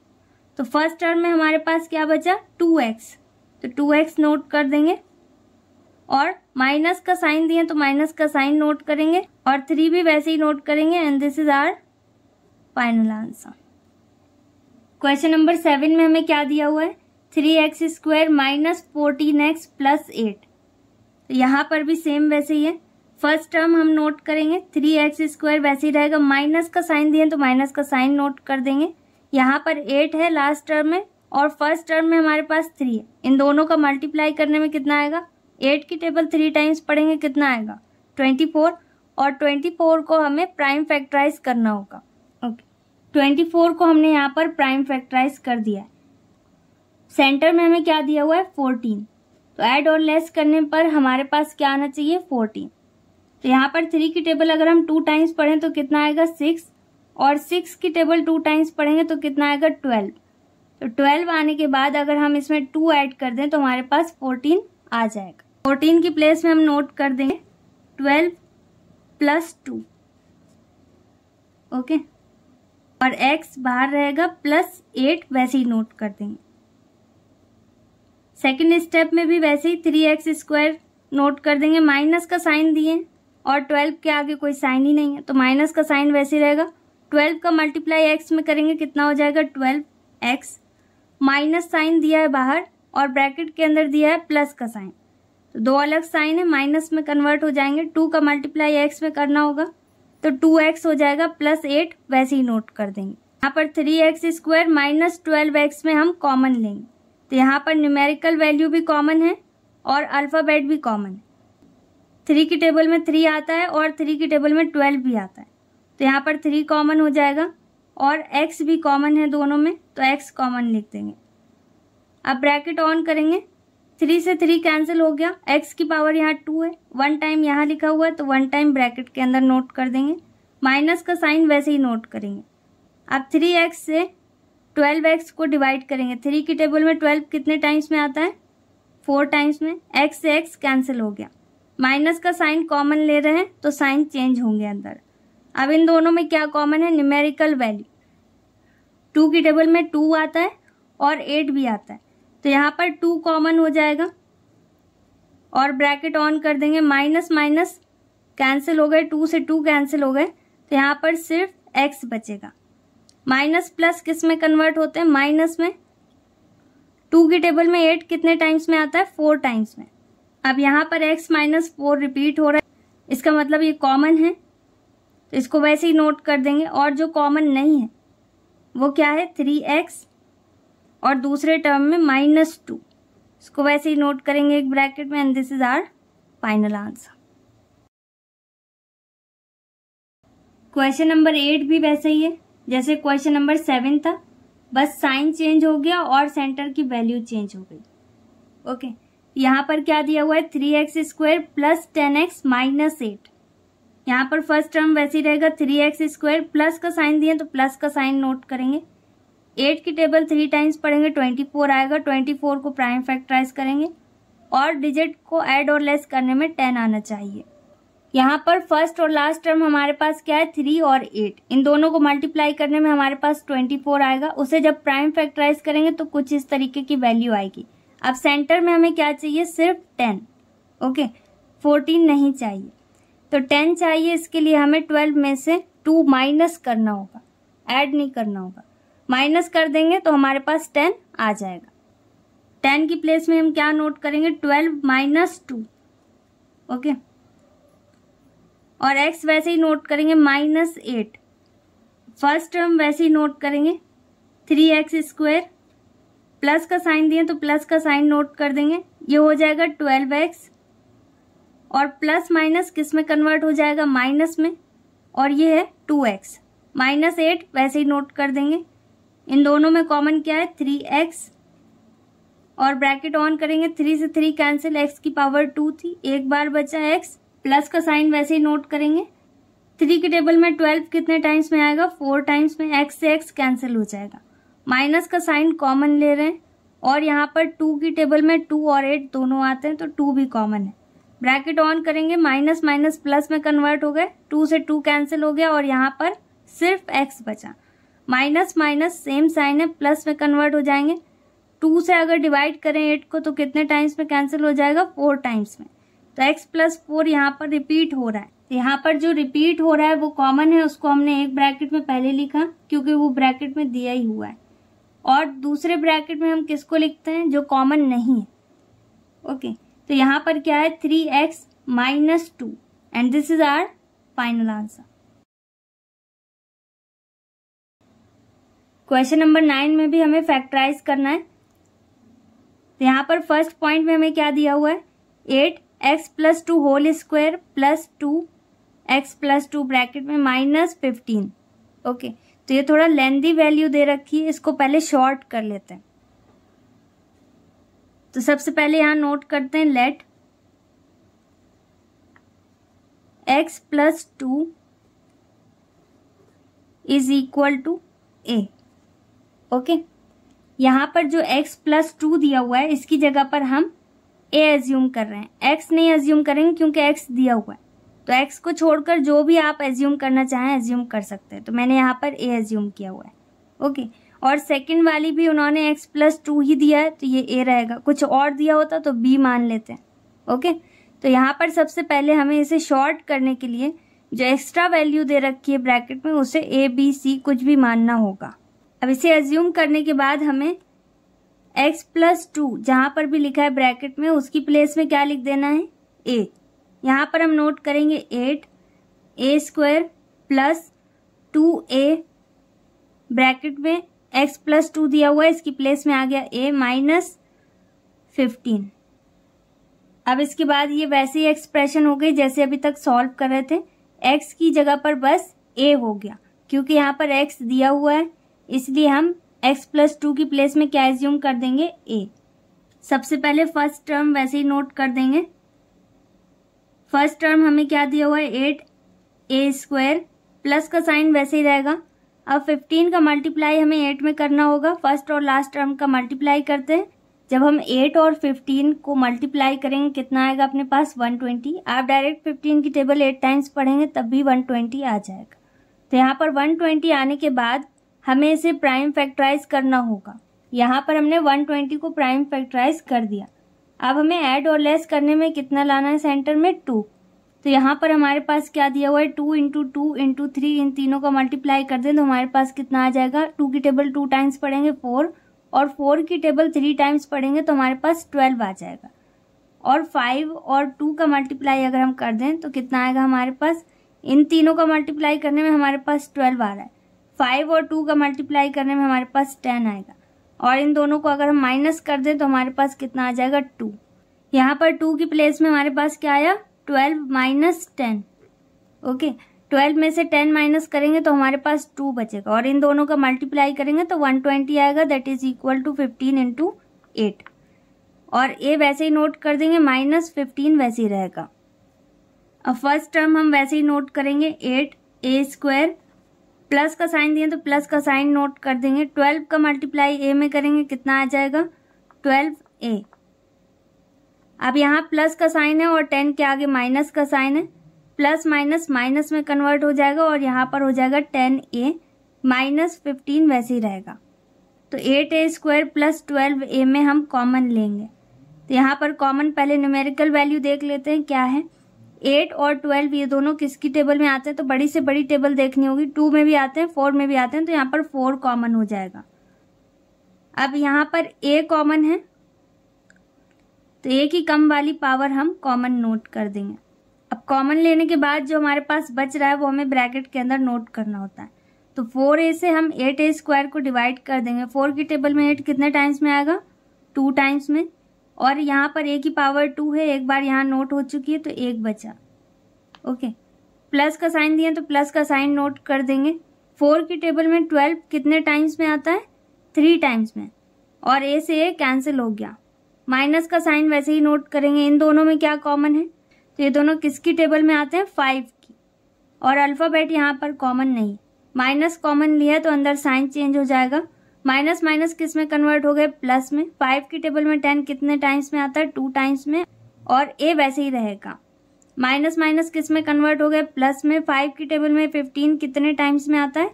तो फर्स्ट टर्म में हमारे पास क्या बचा 2x तो 2x नोट कर देंगे और माइनस का साइन दिए तो माइनस का साइन नोट करेंगे और थ्री भी वैसे ही नोट करेंगे and this is our final answer question number seven में हमें क्या दिया हुआ है three x square minus fourteen x plus eight तो यहाँ पर भी सेम वैसे ही है फर्स्ट टर्म हम नोट करेंगे थ्री एक्स स्क्वायर वैसे ही रहेगा माइनस का साइन दिए तो माइनस का साइन नोट कर देंगे यहाँ पर एट है लास्ट टर्म में और फर्स्ट टर्म में हमारे पास थ्री है इन दोनों का मल्टीप्लाई करने में कितना आएगा एट की टेबल थ्री टाइम्स पढ़ेंगे कितना आएगा ट्वेंटी फोर और ट्वेंटी फोर को हमें प्राइम फैक्टराइज करना होगा ओके ट्वेंटी फोर को हमने यहाँ पर प्राइम फैक्टराइज कर दिया है सेंटर में हमें क्या दिया हुआ है फोर्टीन तो ऐड और लेस करने पर हमारे पास क्या आना चाहिए फोर्टीन तो यहाँ पर थ्री की टेबल अगर हम टू टाइम्स पढ़ें तो कितना आएगा सिक्स और सिक्स की टेबल टू टाइम्स पढ़ेंगे तो कितना आएगा ट्वेल्व तो ट्वेल्व आने के बाद अगर हम इसमें टू ऐड कर दें तो हमारे पास फोर्टीन आ जाएगा फोर्टीन की प्लेस में हम नोट कर देंगे ट्वेल्व प्लस टू ओके और एक्स बाहर रहेगा प्लस एट वैसे ही नोट कर देंगे सेकेंड स्टेप में भी वैसे ही थ्री एक्स स्क्वायर नोट कर देंगे माइनस का साइन दिए और ट्वेल्व के आगे कोई साइन ही नहीं है तो माइनस का साइन वैसे रहेगा ट्वेल्व का मल्टीप्लाई एक्स में करेंगे कितना हो जाएगा ट्वेल्व एक्स माइनस साइन दिया है बाहर और ब्रैकेट के अंदर दिया है प्लस का साइन तो दो अलग साइन है माइनस में कन्वर्ट हो जाएंगे टू का मल्टीप्लाई एक्स में करना होगा तो टू एक्स हो जाएगा प्लस एट वैसे ही नोट कर देंगे यहाँ पर three x square minus twelve x में हम कॉमन लेंगे तो यहाँ पर न्यूमेरिकल वैल्यू भी कॉमन है और अल्फ़ाबेट भी कॉमन है थ्री की टेबल में थ्री आता है और थ्री की टेबल में ट्वेल्व भी आता है तो यहाँ पर थ्री कॉमन हो जाएगा और एक्स भी कॉमन है दोनों में तो एक्स कॉमन लिख देंगे अब ब्रैकेट ऑन करेंगे थ्री से थ्री कैंसिल हो गया एक्स की पावर यहाँ टू है वन टाइम यहाँ लिखा हुआ है तो वन टाइम ब्रैकेट के अंदर नोट कर देंगे माइनस का साइन वैसे ही नोट करेंगे अब थ्री एक्स से ट्वेल्व एक्स को डिवाइड करेंगे थ्री की टेबल में ट्वेल्व कितने टाइम्स में आता है फोर टाइम्स में एक्स से एक्स कैंसिल हो गया माइनस का साइन कॉमन ले रहे हैं तो साइन चेंज होंगे अंदर अब इन दोनों में क्या कॉमन है न्यूमेरिकल वैल्यू टू की टेबल में टू आता है और एट भी आता है तो यहाँ पर टू कॉमन हो जाएगा और ब्रैकेट ऑन कर देंगे माइनस माइनस कैंसिल हो गए टू से टू कैंसिल हो गए तो यहाँ पर सिर्फ एक्स बचेगा माइनस प्लस किस में कन्वर्ट होते हैं माइनस में टू की टेबल में एट कितने टाइम्स में आता है फोर टाइम्स में अब यहाँ पर एक्स माइनस फोर रिपीट हो रहा है इसका मतलब ये कॉमन है तो इसको वैसे ही नोट कर देंगे और जो कॉमन नहीं है वो क्या है थ्री एक्स और दूसरे टर्म में माइनस टू इसको वैसे ही नोट करेंगे एक ब्रैकेट में and this is our final answer question number eight भी वैसे ही है जैसे क्वेश्चन नंबर सेवन था बस साइन चेंज हो गया और सेंटर की वैल्यू चेंज हो गई ओके यहाँ पर क्या दिया हुआ है three x square plus ten x minus eight यहाँ पर फर्स्ट टर्म वैसी रहेगा थ्री एक्स स्क्वायर प्लस का साइन दिए तो प्लस का साइन नोट करेंगे एट की टेबल थ्री टाइम्स पढ़ेंगे ट्वेंटी फोर आएगा ट्वेंटी फोर को प्राइम फैक्ट्राइज करेंगे और डिजिट को एड और लेस करने में टेन आना चाहिए यहाँ पर फर्स्ट और लास्ट टर्म हमारे पास क्या है थ्री और एट इन दोनों को मल्टीप्लाई करने में हमारे पास ट्वेंटी फोर आएगा उसे जब प्राइम फैक्टराइज करेंगे तो कुछ इस तरीके की वैल्यू आएगी अब सेंटर में हमें क्या चाहिए सिर्फ टेन ओके फोर्टीन नहीं चाहिए तो टेन चाहिए इसके लिए हमें ट्वेल्व में से टू माइनस करना होगा ऐड नहीं करना होगा माइनस कर देंगे तो हमारे पास टेन आ जाएगा टेन की प्लेस में हम क्या नोट करेंगे ट्वेल्व माइनस टू ओके और x वैसे ही नोट करेंगे माइनस एट फर्स्ट टर्म वैसे ही नोट करेंगे थ्री एक्स स्क्वायर प्लस का साइन दिए तो प्लस का साइन नोट कर देंगे ये हो जाएगा ट्वेल्व एक्स और प्लस माइनस किस में कन्वर्ट हो जाएगा माइनस में और ये है टू एक्स माइनस एट वैसे ही नोट कर देंगे इन दोनों में कॉमन क्या है थ्री एक्स और ब्रैकेट ऑन करेंगे थ्री से थ्री कैंसिल एक्स की पावर टू थी एक बार बचा एक्स प्लस का साइन वैसे ही नोट करेंगे थ्री के टेबल में ट्वेल्व कितने टाइम्स में आएगा फोर टाइम्स में एक्स से एक्स कैंसिल हो जाएगा माइनस का साइन कॉमन ले रहे हैं और यहाँ पर टू की टेबल में टू और एट दोनों आते हैं तो टू भी कॉमन है ब्रैकेट ऑन करेंगे माइनस माइनस प्लस में कन्वर्ट हो गए टू से टू कैंसिल हो गया और यहाँ पर सिर्फ एक्स बचा माइनस माइनस सेम साइन है प्लस में कन्वर्ट हो जाएंगे टू से अगर डिवाइड करें एट को तो कितने टाइम्स में कैंसिल हो जाएगा फोर टाइम्स में तो x प्लस फोर यहाँ पर रिपीट हो रहा है तो यहाँ पर जो रिपीट हो रहा है वो कॉमन है उसको हमने एक ब्रैकेट में पहले लिखा क्योंकि वो ब्रैकेट में दिया ही हुआ है और दूसरे ब्रैकेट में हम किसको लिखते हैं जो कॉमन नहीं है ओके तो यहाँ पर क्या है three x minus two and this is our final answer question number nine में भी हमें फैक्टराइज करना है तो यहाँ पर फर्स्ट पॉइंट में हमें क्या दिया हुआ है eight x plus two whole square plus two x plus two bracket में माइनस फिफ्टीन ओके तो ये थोड़ा लेंदी वैल्यू दे रखी है इसको पहले शॉर्ट कर लेते हैं तो सबसे पहले यहां नोट करते हैं let x plus two is equal to a okay यहां पर जो एक्स प्लस टू दिया हुआ है इसकी जगह पर हम ए एज्यूम कर रहे हैं एक्स नहीं एज्यूम करेंगे क्योंकि एक्स दिया हुआ है तो एक्स को छोड़कर जो भी आप एज्यूम करना चाहें एज्यूम कर सकते हैं तो मैंने यहाँ पर ए एज्यूम किया हुआ है ओके और सेकंड वाली भी उन्होंने एक्स प्लस टू ही दिया है तो ये ए रहेगा कुछ और दिया होता तो बी मान लेते हैं ओके तो यहाँ पर सबसे पहले हमें इसे शॉर्ट करने के लिए जो एक्स्ट्रा वैल्यू दे रखी है ब्रैकेट में उसे ए बी सी कुछ भी मानना होगा अब इसे एज्यूम करने के बाद हमें एक्स प्लस टू जहाँ पर भी लिखा है ब्रैकेट में उसकी प्लेस में क्या लिख देना है ए यहाँ पर हम नोट करेंगे eight a square plus two a bracket में एक्स प्लस टू दिया हुआ है इसकी प्लेस में आ गया ए माइनस फिफ्टीन अब इसके बाद ये वैसे ही एक्सप्रेशन हो गई जैसे अभी तक सॉल्व कर रहे थे एक्स की जगह पर बस ए हो गया क्योंकि यहाँ पर एक्स दिया हुआ है इसलिए हम एक्स प्लस टू की प्लेस में क्या एज्यूम कर देंगे ए सबसे पहले फर्स्ट टर्म वैसे ही नोट कर देंगे फर्स्ट टर्म हमें क्या दिया हुआ है एट ए स्क्वायर प्लस का साइन वैसे ही रहेगा अब फिफ्टीन का मल्टीप्लाई हमें एट में करना होगा फर्स्ट और लास्ट टर्म का मल्टीप्लाई करते हैं जब हम एट और फिफ्टीन को मल्टीप्लाई करेंगे कितना आएगा अपने पास वन ट्वेंटी आप डायरेक्ट फिफ्टीन की टेबल एट टाइम्स पढ़ेंगे तब भी वन ट्वेंटी आ जाएगा तो यहाँ पर वन ट्वेंटी आने के बाद हमें इसे प्राइम फैक्टराइज करना होगा यहाँ पर हमने 120 को प्राइम फैक्टराइज कर दिया अब हमें ऐड और लेस करने में कितना लाना है सेंटर में टू तो यहाँ पर हमारे पास क्या दिया हुआ है two into two into three इन तीनों का मल्टीप्लाई कर दें तो हमारे पास कितना आ जाएगा टू की टेबल टू टाइम्स पड़ेंगे फोर और फोर की टेबल थ्री टाइम्स पड़ेंगे तो हमारे पास ट्वेल्व आ जाएगा और फाइव और टू का मल्टीप्लाई अगर हम कर दें तो कितना आएगा हमारे पास इन तीनों का मल्टीप्लाई करने में हमारे पास ट्वेल्व आ रहा है फाइव और टू का मल्टीप्लाई करने में हमारे पास टेन आएगा और इन दोनों को अगर हम माइनस कर दें तो हमारे पास कितना आ जाएगा टू यहाँ पर टू की प्लेस में हमारे पास क्या आया twelve minus ten okay twelve में से टेन माइनस करेंगे तो हमारे पास टू बचेगा और इन दोनों का मल्टीप्लाई करेंगे तो वन ट्वेंटी आएगा that is equal to fifteen into eight और ए वैसे ही नोट कर देंगे माइनस फिफ्टीन वैसे ही रहेगा अब फर्स्ट टर्म हम वैसे ही नोट करेंगे एट ए स्क्वायर प्लस का साइन दिए तो प्लस का साइन नोट कर देंगे ट्वेल्व का मल्टीप्लाई ए में करेंगे कितना आ जाएगा ट्वेल्व ए अब यहाँ प्लस का साइन है और टेन के आगे माइनस का साइन है प्लस माइनस माइनस में कन्वर्ट हो जाएगा और यहाँ पर हो जाएगा टेन ए माइनस फिफ्टीन वैसे ही रहेगा तो eight a square plus twelve a में हम कॉमन लेंगे तो यहाँ पर कॉमन पहले न्यूमेरिकल वैल्यू देख लेते हैं क्या है एट और ट्वेल्व ये दोनों किसकी टेबल में आते हैं तो बड़ी से बड़ी टेबल देखनी होगी टू में भी आते हैं फोर में भी आते हैं तो यहाँ पर फोर कॉमन हो जाएगा अब यहाँ पर ए कॉमन है तो ए की कम वाली पावर हम कॉमन नोट कर देंगे अब कॉमन लेने के बाद जो हमारे पास बच रहा है वो हमें ब्रैकेट के अंदर नोट करना होता है तो फोर ए से हम एट ए स्क्वायर को डिवाइड कर देंगे फोर की टेबल में एट कितने टाइम्स में आएगा टू टाइम्स में और यहाँ पर ए की पावर टू है एक बार यहाँ नोट हो चुकी है तो एक बचा ओके प्लस का साइन दिया तो प्लस का साइन नोट कर देंगे फोर की टेबल में ट्वेल्व कितने टाइम्स में आता है थ्री टाइम्स में और ए से ए कैंसिल हो गया माइनस का साइन वैसे ही नोट करेंगे इन दोनों में क्या कॉमन है तो ये दोनों किसकी टेबल में आते हैं फाइव की और अल्फ़ाबेट यहाँ पर कॉमन नहीं माइनस कॉमन लिया तो अंदर साइन चेंज हो जाएगा माइनस माइनस किस में कन्वर्ट हो गए प्लस में फाइव की टेबल में टेन कितने टाइम्स में आता है टू टाइम्स में और ए वैसे ही रहेगा माइनस माइनस किस में कन्वर्ट हो गए प्लस में फाइव की टेबल में फिफ्टीन कितने टाइम्स में आता है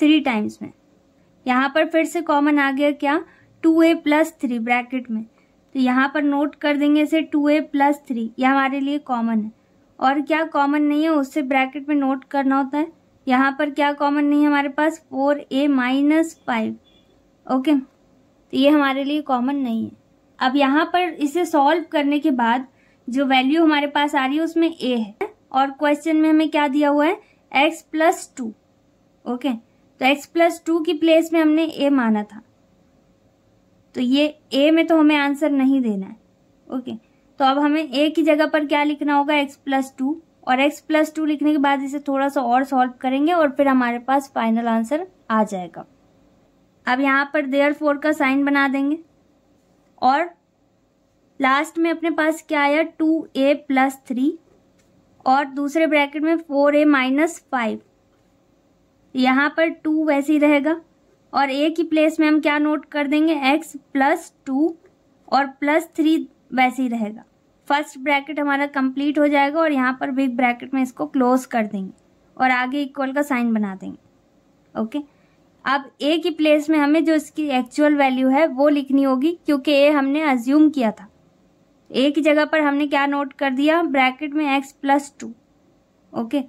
थ्री टाइम्स में यहाँ पर फिर से कॉमन आ गया क्या two a plus three bracket में तो यहाँ पर नोट कर देंगे इसे टू ए प्लस थ्री यह हमारे लिए कॉमन है और क्या कॉमन नहीं है उससे ब्रैकेट में नोट करना होता है यहाँ पर क्या कॉमन नहीं है हमारे पास four a minus five okay तो ये हमारे लिए कॉमन नहीं है अब यहाँ पर इसे सॉल्व करने के बाद जो वैल्यू हमारे पास आ रही है उसमें ए है और क्वेश्चन में हमें क्या दिया हुआ है एक्स प्लस टू ओके तो एक्स प्लस टू की प्लेस में हमने ए माना था तो ये ए में तो हमें आंसर नहीं देना है ओके तो अब हमें ए की जगह पर क्या लिखना होगा एक्स प्लस टू और एक्स प्लस टू लिखने के बाद इसे थोड़ा सा और सॉल्व करेंगे और फिर हमारे पास फाइनल आंसर आ जाएगा अब यहाँ पर देयर फोर का साइन बना देंगे और लास्ट में अपने पास क्या आया टू ए प्लस थ्री और दूसरे ब्रैकेट में फोर ए माइनस फाइव यहाँ पर टू वैसे ही रहेगा और ए की प्लेस में हम क्या नोट कर देंगे एक्स प्लस टू और प्लस थ्री वैसे ही रहेगा फर्स्ट ब्रैकेट हमारा कंप्लीट हो जाएगा और यहाँ पर बिग ब्रैकेट में इसको क्लोज कर देंगे और आगे इक्वल का साइन बना देंगे ओके okay? अब ए की प्लेस में हमें जो इसकी एक्चुअल वैल्यू है वो लिखनी होगी क्योंकि ए हमने अज्यूम किया था ए की जगह पर हमने क्या नोट कर दिया ब्रैकेट में एक्स प्लस टू ओके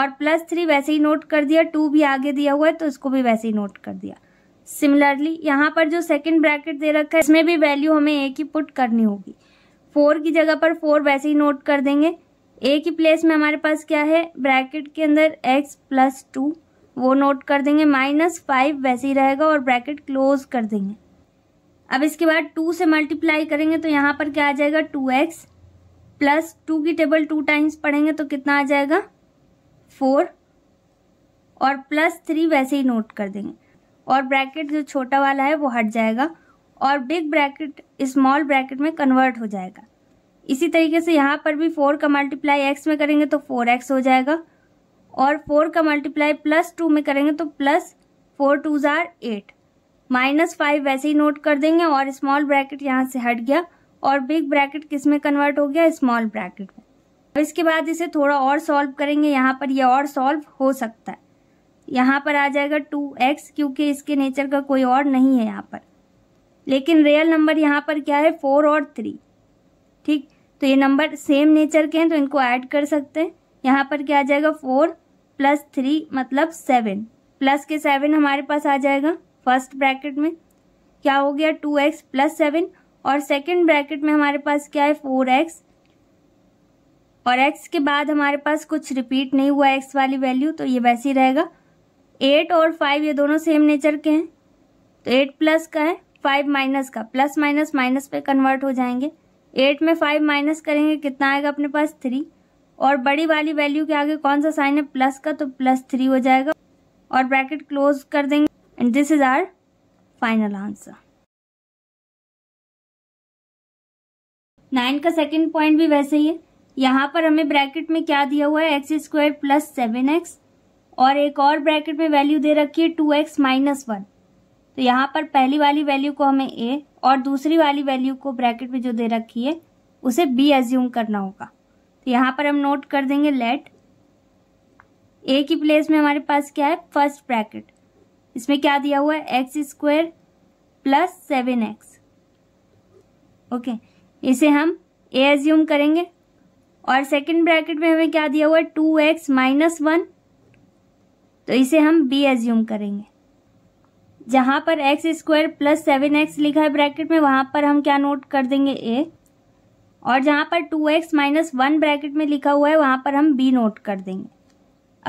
और प्लस थ्री वैसे ही नोट कर दिया टू भी आगे दिया हुआ है तो इसको भी वैसे ही नोट कर दिया सिमिलरली यहाँ पर जो सेकेंड ब्रैकेट दे रखा है इसमें भी वैल्यू हमें ए की पुट करनी होगी फोर की जगह पर फोर वैसे ही नोट कर देंगे ए की प्लेस में हमारे पास क्या है ब्रैकेट के अंदर एक्स प्लस टू वो नोट कर देंगे माइनस फाइव वैसे ही रहेगा और ब्रैकेट क्लोज कर देंगे अब इसके बाद टू से मल्टीप्लाई करेंगे तो यहाँ पर क्या आ जाएगा टू एक्स प्लस टू की टेबल टू टाइम्स पढ़ेंगे तो कितना आ जाएगा फोर और प्लस थ्री वैसे ही नोट कर देंगे और ब्रैकेट जो छोटा वाला है वो हट जाएगा और बिग ब्रैकेट स्मॉल ब्रैकेट में कन्वर्ट हो जाएगा इसी तरीके से यहाँ पर भी फोर का मल्टीप्लाई एक्स में करेंगे तो फोर एक्स हो जाएगा और फोर का मल्टीप्लाई प्लस टू में करेंगे तो प्लस फोर टू जार एट माइनस फाइव वैसे ही नोट कर देंगे और स्मॉल ब्रैकेट यहाँ से हट गया और बिग ब्रैकेट किस में कन्वर्ट हो गया स्मॉल ब्रैकेट में अब इसके बाद इसे थोड़ा और सॉल्व करेंगे यहाँ पर ये यह और सॉल्व हो सकता है यहाँ पर आ जाएगा टू एक्स क्योंकि इसके नेचर का कोई और नहीं है यहाँ पर लेकिन रियल नंबर यहाँ पर क्या है फोर और थ्री ठीक तो ये नंबर सेम नेचर के हैं तो इनको ऐड कर सकते हैं यहाँ पर क्या आ जाएगा फोर प्लस थ्री मतलब सेवन प्लस के सेवन हमारे पास आ जाएगा फर्स्ट ब्रैकेट में क्या हो गया टू एक्स प्लस सेवन और सेकेंड ब्रैकेट में हमारे पास क्या है फोर एक्स और एक्स के बाद हमारे पास कुछ रिपीट नहीं हुआ एक्स वाली वैल्यू तो ये वैसे ही रहेगा एट और फाइव ये दोनों सेम नेचर के हैं तो एट प्लस का है फाइव माइनस का प्लस माइनस माइनस पे कन्वर्ट हो जाएंगे एट में फाइव माइनस करेंगे कितना आएगा अपने पास थ्री और बड़ी वाली वैल्यू के आगे कौन सा साइन है प्लस का तो प्लस थ्री हो जाएगा और ब्रैकेट क्लोज कर देंगे and this is our final answer nine का सेकेंड पॉइंट भी वैसे ही है यहाँ पर हमें ब्रैकेट में क्या दिया हुआ है x square plus seven x और एक और ब्रैकेट में वैल्यू दे रखी है टू एक्स माइनस वन तो यहाँ पर पहली वाली वैल्यू को हमें ए और दूसरी वाली वैल्यू को ब्रैकेट में जो दे रखी है उसे बी एज्यूम करना होगा तो यहाँ पर हम नोट कर देंगे लेट ए की प्लेस में हमारे पास क्या है फर्स्ट ब्रैकेट इसमें क्या दिया हुआ है x square plus seven x okay इसे हम ए एज्यूम करेंगे और सेकंड ब्रैकेट में हमें क्या दिया हुआ है टू एक्स माइनस वन तो इसे हम बी एज्यूम करेंगे जहाँ पर x square plus seven x लिखा है ब्रैकेट में वहाँ पर हम क्या नोट कर देंगे ए और जहाँ पर two x minus one bracket में लिखा हुआ है वहाँ पर हम बी नोट कर देंगे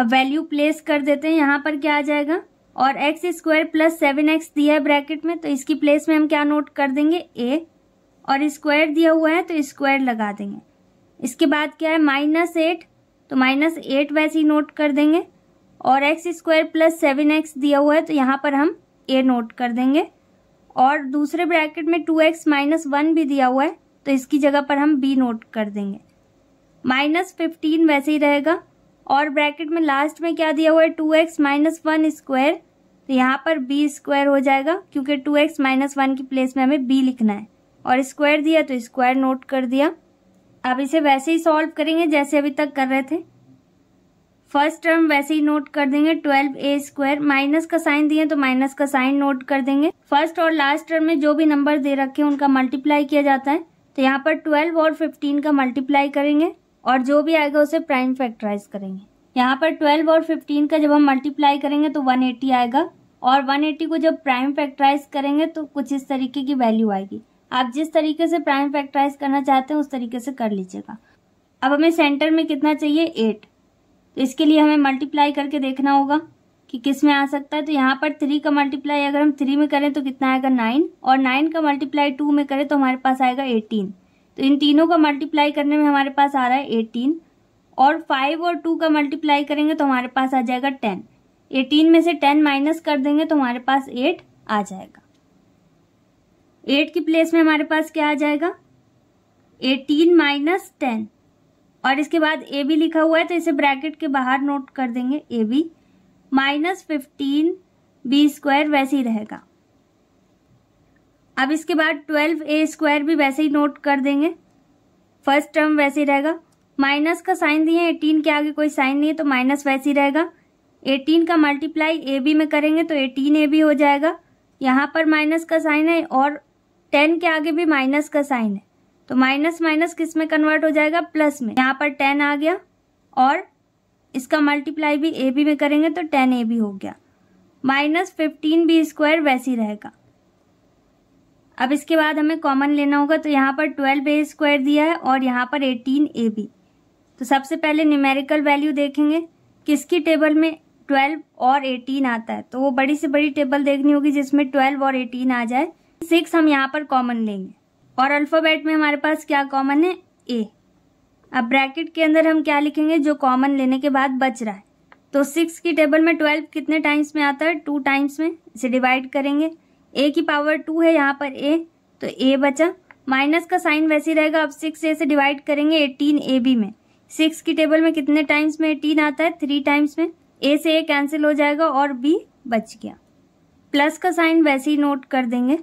अब वैल्यू प्लेस कर देते हैं यहाँ पर क्या आ जाएगा और x square plus seven x दिया है ब्रैकेट में तो इसकी प्लेस में हम क्या नोट कर देंगे ए और स्क्वायर दिया हुआ है तो स्क्वायर लगा देंगे इसके बाद क्या है माइनस एट तो माइनस एट वैसे ही नोट कर देंगे और x square plus seven x दिया हुआ है तो यहाँ पर हम ए नोट कर देंगे और दूसरे ब्रैकेट में टू एक्स माइनस वन भी दिया हुआ है तो इसकी जगह पर हम बी नोट कर देंगे माइनस फिफ्टीन वैसे ही रहेगा और ब्रैकेट में लास्ट में क्या दिया हुआ है two x minus one square तो यहाँ पर बी स्क्वायर हो जाएगा क्योंकि टू एक्स माइनस वन की प्लेस में हमें बी लिखना है और स्क्वायर दिया तो स्क्वायर नोट कर दिया अब इसे वैसे ही सॉल्व करेंगे जैसे अभी तक कर रहे थे फर्स्ट टर्म वैसे ही नोट कर देंगे ट्वेल्व ए स्क्वायर माइनस का साइन दिए तो माइनस का साइन नोट कर देंगे फर्स्ट और लास्ट टर्म में जो भी नंबर दे रखे उनका मल्टीप्लाई किया जाता है तो यहाँ पर ट्वेल्व और फिफ्टीन का मल्टीप्लाई करेंगे और जो भी आएगा उसे प्राइम फैक्टराइज करेंगे यहाँ पर ट्वेल्व और फिफ्टीन का जब हम मल्टीप्लाई करेंगे तो वन एटी आएगा और वन एटी को जब प्राइम फैक्टराइज करेंगे तो कुछ इस तरीके की वैल्यू आएगी आप जिस तरीके से प्राइम फैक्टराइज करना चाहते हैं उस तरीके से कर लीजिएगा अब हमें सेंटर में कितना चाहिए एट तो इसके लिए हमें मल्टीप्लाई करके देखना होगा कि किस में आ सकता है तो यहाँ पर थ्री का मल्टीप्लाई अगर हम थ्री में करें तो कितना आएगा नाइन और नाइन का मल्टीप्लाई टू में करें तो हमारे पास आएगा एटीन तो इन तीनों का मल्टीप्लाई करने में हमारे पास आ रहा है एटीन और फाइव और टू का मल्टीप्लाई करेंगे तो हमारे पास आ जाएगा टेन एटीन में से टेन माइनस कर देंगे तो हमारे पास एट आ जाएगा एट की प्लेस में हमारे पास क्या आ जाएगा एटीन माइनस टेन और इसके बाद ए बी लिखा हुआ है तो इसे ब्रैकेट के बाहर नोट कर देंगे a b minus fifteen b square वैसे ही रहेगा अब इसके बाद ट्वेल्व ए स्क्वायर भी वैसे ही नोट कर देंगे फर्स्ट टर्म वैसे ही रहेगा माइनस का साइन दिए एटीन के आगे कोई साइन नहीं है तो माइनस वैसे ही रहेगा एटीन का मल्टीप्लाई ए बी में करेंगे तो एटीन ए बी हो जाएगा यहाँ पर माइनस का साइन है और टेन के आगे भी माइनस का साइन है तो माइनस माइनस किस में कन्वर्ट हो जाएगा प्लस में यहाँ पर टेन आ गया और इसका मल्टीप्लाई भी ए बी में करेंगे तो टेन ए बी हो गया माइनस फिफ्टीन बी स्क्वायर वैसे ही रहेगा अब इसके बाद हमें कॉमन लेना होगा तो यहाँ पर ट्वेल्व ए स्क्वायर दिया है और यहाँ पर एटीन ए बी तो सबसे पहले न्यूमेरिकल वैल्यू देखेंगे किसकी टेबल में ट्वेल्व और एटीन आता है तो वो बड़ी से बड़ी टेबल देखनी होगी जिसमें ट्वेल्व और एटीन आ जाए सिक्स हम यहाँ पर कॉमन लेंगे और अल्फाबेट में हमारे पास क्या कॉमन है ए अब ब्रैकेट के अंदर हम क्या लिखेंगे जो कॉमन लेने के बाद बच रहा है तो सिक्स की टेबल में ट्वेल्व कितने टाइम्स में आता है टू टाइम्स में इसे डिवाइड करेंगे ए की पावर टू है यहाँ पर ए तो ए बचा माइनस का साइन वैसे ही रहेगा अब सिक्स ए से डिवाइड करेंगे एटीन ए बी में सिक्स की टेबल में कितने टाइम्स में एटीन आता है थ्री टाइम्स में ए से ए कैंसिल हो जाएगा और बी बच गया प्लस का साइन वैसे ही नोट कर देंगे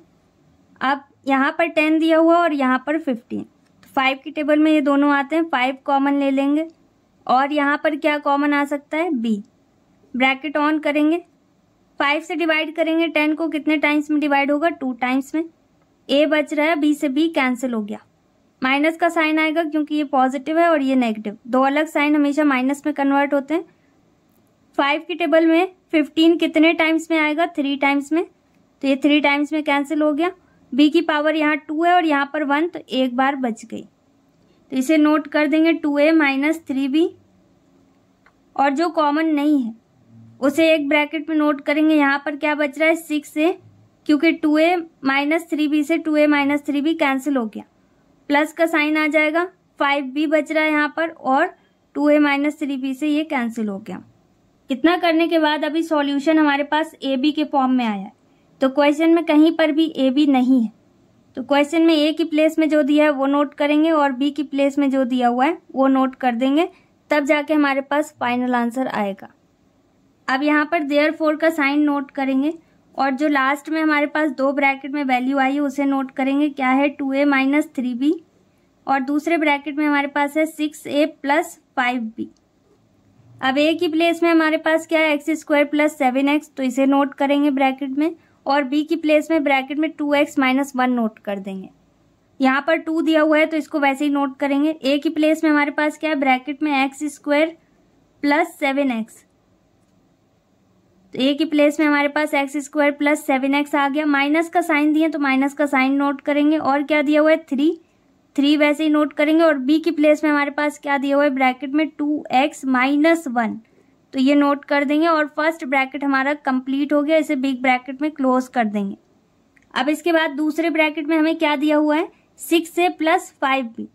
अब यहाँ पर टेन दिया हुआ और यहाँ पर फिफ्टीन फाइव की टेबल में ये दोनों आते हैं फाइव कॉमन ले लेंगे और यहाँ पर क्या कॉमन आ सकता है बी ब्रैकेट ऑन करेंगे फाइव से डिवाइड करेंगे टेन को कितने टाइम्स में डिवाइड होगा टू टाइम्स में ए बच रहा है बी से बी कैंसिल हो गया माइनस का साइन आएगा क्योंकि ये पॉजिटिव है और ये नेगेटिव दो अलग साइन हमेशा माइनस में कन्वर्ट होते हैं फाइव की टेबल में फिफ्टीन कितने टाइम्स में आएगा थ्री टाइम्स में तो ये थ्री टाइम्स में कैंसिल हो गया बी की पावर यहाँ टू है और यहाँ पर वन तो एक बार बच गई तो इसे नोट कर देंगे two a minus three b और जो कॉमन नहीं है उसे एक ब्रैकेट में नोट करेंगे यहाँ पर क्या बच रहा है सिक्स ए क्योंकि two a minus three b से two a minus three b cancel हो गया प्लस का साइन आ जाएगा फाइव बी बच रहा है यहाँ पर और two a minus three b से ये कैंसिल हो गया इतना करने के बाद अभी सॉल्यूशन हमारे पास ए बी के फॉर्म में आया है तो क्वेश्चन में कहीं पर भी ए बी नहीं है तो क्वेश्चन में ए की प्लेस में जो दिया है वो नोट करेंगे और बी की प्लेस में जो दिया हुआ है वो नोट कर देंगे तब जाके हमारे पास फाइनल आंसर आएगा अब यहाँ पर देयर फोर का साइन नोट करेंगे और जो लास्ट में हमारे पास दो ब्रैकेट में वैल्यू आई है उसे नोट करेंगे क्या है two a minus three b और दूसरे ब्रैकेट में हमारे पास है six a plus five b अब ए की प्लेस में हमारे पास क्या है x square plus seven x तो इसे नोट करेंगे ब्रैकेट में और बी की प्लेस में ब्रैकेट में two x minus one note कर देंगे यहाँ पर टू दिया हुआ है तो इसको वैसे ही नोट करेंगे ए की प्लेस में हमारे पास क्या है ब्रैकेट में x square plus seven x तो ए की प्लेस में हमारे पास x square plus seven x आ गया माइनस का साइन दिए तो माइनस का साइन नोट करेंगे और क्या दिया हुआ है थ्री थ्री वैसे ही नोट करेंगे और बी की प्लेस में हमारे पास क्या दिया हुआ है ब्रैकेट में टू एक्स माइनस वन तो ये नोट कर देंगे और फर्स्ट ब्रैकेट हमारा कंप्लीट हो गया इसे बिग ब्रैकेट में क्लोज कर देंगे अब इसके बाद दूसरे ब्रैकेट में हमें क्या दिया हुआ है six a plus five b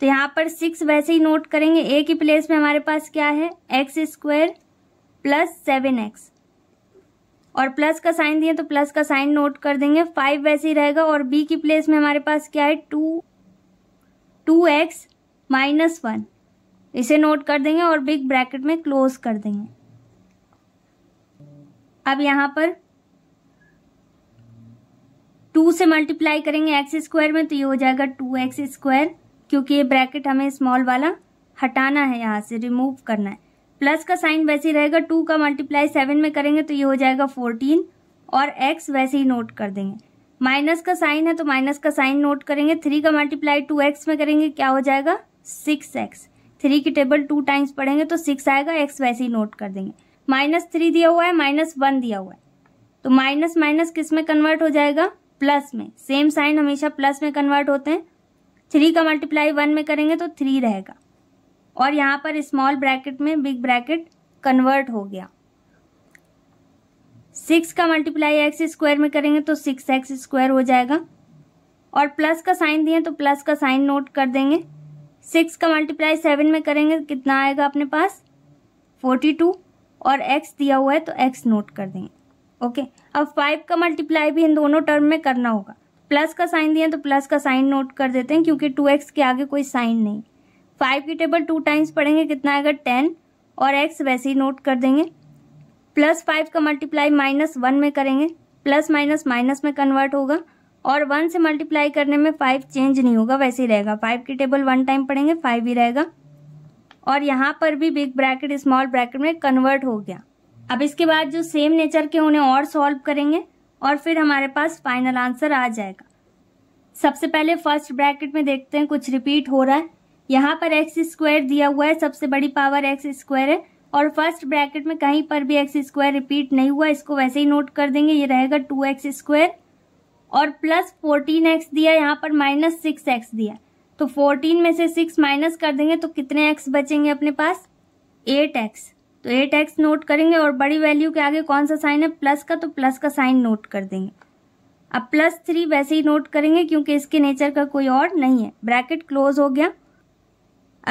तो यहाँ पर सिक्स वैसे ही नोट करेंगे ए की प्लेस में हमारे पास क्या है x square plus seven x और प्लस का साइन दिए तो प्लस का साइन नोट कर देंगे फाइव वैसे ही रहेगा और बी की प्लेस में हमारे पास क्या है two two x minus one इसे नोट कर देंगे और बिग ब्रैकेट में क्लोज कर देंगे अब यहाँ पर टू से मल्टीप्लाई करेंगे एक्स स्क्वायर में तो ये हो जाएगा टू एक्स स्क्वायर क्योंकि ये ब्रैकेट हमें स्मॉल वाला हटाना है यहां से रिमूव करना है प्लस का साइन वैसे ही रहेगा टू का मल्टीप्लाई सेवन में करेंगे तो ये हो जाएगा फोर्टीन और एक्स वैसे ही नोट कर देंगे माइनस का साइन है तो माइनस का साइन नोट करेंगे थ्री का मल्टीप्लाई टू एक्स में करेंगे क्या हो जाएगा सिक्स एक्स थ्री की टेबल टू टाइम्स पढ़ेंगे तो सिक्स आएगा एक्स वैसे ही नोट कर देंगे माइनस थ्री दिया हुआ है माइनस वन दिया हुआ है तो माइनस माइनस किस में कन्वर्ट हो जाएगा प्लस में सेम साइन हमेशा प्लस में कन्वर्ट होते हैं थ्री का मल्टीप्लाई वन में करेंगे तो थ्री रहेगा और यहाँ पर स्मॉल ब्रैकेट में बिग ब्रैकेट कन्वर्ट हो गया सिक्स का मल्टीप्लाई एक्स स्क्वायर में करेंगे तो सिक्स एक्स स्क्वायर हो जाएगा और प्लस का साइन दिए तो प्लस का साइन नोट कर देंगे सिक्स का मल्टीप्लाई सेवन में करेंगे कितना आएगा अपने पास फोर्टी टू और एक्स दिया हुआ है तो एक्स नोट कर देंगे ओके अब फाइव का मल्टीप्लाई भी इन दोनों टर्म में करना होगा प्लस का साइन दिया तो प्लस का साइन नोट कर देते हैं क्योंकि टू एक्स के आगे कोई साइन नहीं फाइव की टेबल टू टाइम्स पढ़ेंगे कितना आएगा टेन और एक्स वैसे ही नोट कर देंगे प्लस फाइव का मल्टीप्लाई माइनस वन में करेंगे प्लस माइनस माइनस में कन्वर्ट होगा और वन से मल्टीप्लाई करने में फाइव चेंज नहीं होगा वैसे ही रहेगा फाइव की टेबल वन टाइम पढ़ेंगे फाइव ही रहेगा और यहाँ पर भी बिग ब्रैकेट स्मॉल ब्रैकेट में कन्वर्ट हो गया अब इसके बाद जो सेम नेचर के उन्हें और सॉल्व करेंगे और फिर हमारे पास फाइनल आंसर आ जाएगा सबसे पहले फर्स्ट ब्रैकेट में देखते हैं कुछ रिपीट हो रहा है यहाँ पर एक्स स्क्वायर दिया हुआ है सबसे बड़ी पावर एक्स स्क्वायर है और फर्स्ट ब्रैकेट में कहीं पर भी एक्स स्क्वायर रिपीट नहीं हुआ इसको वैसे ही नोट कर देंगे ये रहेगा टू एक्स स्क्वायर और प्लस फोर्टीन एक्स दिया यहाँ पर माइनस सिक्स एक्स दिया तो फोर्टीन में से सिक्स माइनस कर देंगे तो कितने एक्स बचेंगे अपने पास एट एक्स तो एट एक्स नोट करेंगे और बड़ी वैल्यू के आगे कौन सा साइन है प्लस का तो प्लस का साइन नोट कर देंगे अब प्लस थ्री वैसे ही नोट करेंगे क्योंकि इसके नेचर का कोई और नहीं है ब्रैकेट क्लोज हो गया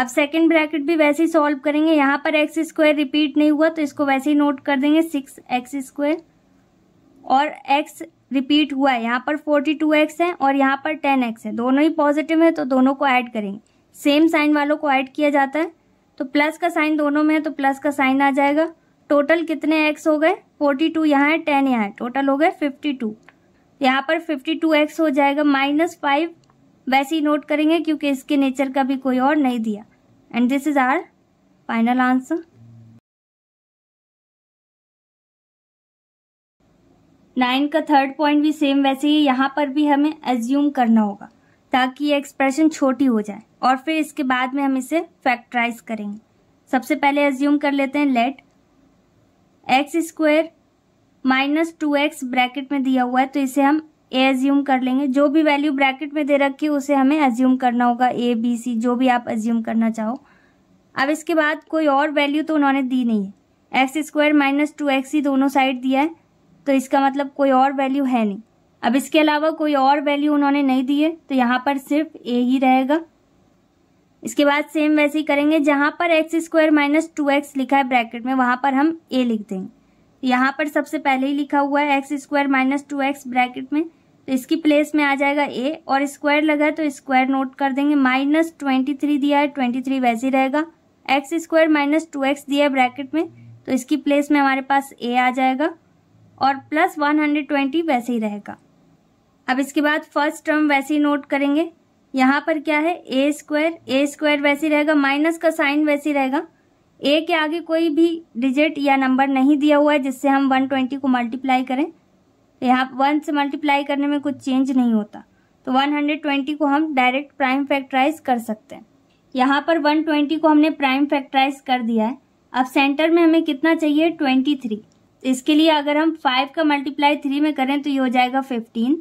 अब सेकेंड ब्रैकेट भी वैसे ही सॉल्व करेंगे यहाँ पर एक्स स्क्वायर रिपीट नहीं हुआ तो इसको वैसे ही नोट कर देंगे सिक्स एक्स स्क्वायर और एक्स रिपीट हुआ है यहाँ पर फोर्टी टू एक्स है और यहाँ पर टेन एक्स है दोनों ही पॉजिटिव है तो दोनों को ऐड करेंगे सेम साइन वालों को ऐड किया जाता है तो प्लस का साइन दोनों में है तो प्लस का साइन आ जाएगा टोटल कितने एक्स हो गए फोर्टी टू यहाँ है टेन यहाँ है टोटल हो गए फिफ्टी टू यहाँ पर फिफ्टी टू एक्स हो जाएगा माइनस फाइव वैसे ही नोट करेंगे क्योंकि इसके नेचर का भी कोई और नहीं दिया and this is our final answer nine का थर्ड पॉइंट भी सेम वैसे ही यहाँ पर भी हमें एज्यूम करना होगा ताकि ये एक्सप्रेशन छोटी हो जाए और फिर इसके बाद में हम इसे फैक्टराइज करेंगे सबसे पहले एज्यूम कर लेते हैं let x square minus two x bracket में दिया हुआ है तो इसे हम ए एज्यूम कर लेंगे जो भी वैल्यू ब्रैकेट में दे रखी है उसे हमें एज्यूम करना होगा ए बी सी जो भी आप एज्यूम करना चाहो अब इसके बाद कोई और वैल्यू तो उन्होंने दी नहीं है x square minus two x ही दोनों साइड दिया है तो इसका मतलब कोई और वैल्यू है नहीं अब इसके अलावा कोई और वैल्यू उन्होंने नहीं दी है तो यहाँ पर सिर्फ ए ही रहेगा इसके बाद सेम वैसे ही करेंगे जहाँ पर x square minus two x लिखा है ब्रैकेट में वहाँ पर हम ए लिख देंगे तो यहाँ पर सबसे पहले ही लिखा हुआ है x square minus two x bracket में तो इसकी प्लेस में आ जाएगा ए और स्क्वायर लगा है तो स्क्वायर नोट कर देंगे माइनस ट्वेंटी थ्री दिया है ट्वेंटी थ्री वैसे ही रहेगा x square minus two x दिया है ब्रैकेट में तो इसकी प्लेस में हमारे पास ए आ जाएगा और प्लस 120 वैसे ही रहेगा अब इसके बाद फर्स्ट टर्म वैसे ही नोट करेंगे यहाँ पर क्या है ए स्क्वायर ए स्क्वायर वैसे रहेगा माइनस का साइन वैसे रहेगा ए के आगे कोई भी डिजिट या नंबर नहीं दिया हुआ है जिससे हम 120 को मल्टीप्लाई करें यहाँ वन से मल्टीप्लाई करने में कुछ चेंज नहीं होता तो 120 को हम डायरेक्ट प्राइम फैक्टराइज कर सकते हैं यहाँ पर 120 को हमने प्राइम फैक्टराइज कर दिया है अब सेंटर में हमें कितना चाहिए 23 इसके लिए अगर हम फाइव का मल्टीप्लाई थ्री में करें तो ये हो जाएगा फिफ्टीन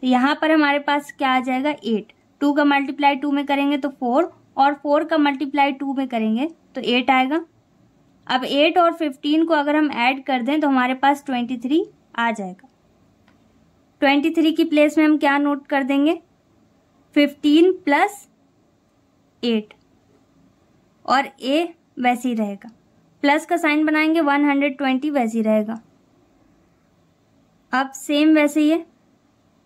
तो यहाँ पर हमारे पास क्या आ जाएगा एट टू का मल्टीप्लाई टू में करेंगे तो फोर और फोर का मल्टीप्लाई टू में करेंगे तो एट आएगा अब एट और फिफ्टीन को अगर हम ऐड कर दें तो हमारे पास ट्वेंटी थ्री आ जाएगा ट्वेंटी थ्री की प्लेस में हम क्या नोट कर देंगे फिफ्टीन प्लस एट और ए वैसे ही रहेगा प्लस का साइन बनाएंगे 120 वैसे ही रहेगा अब सेम वैसे ही है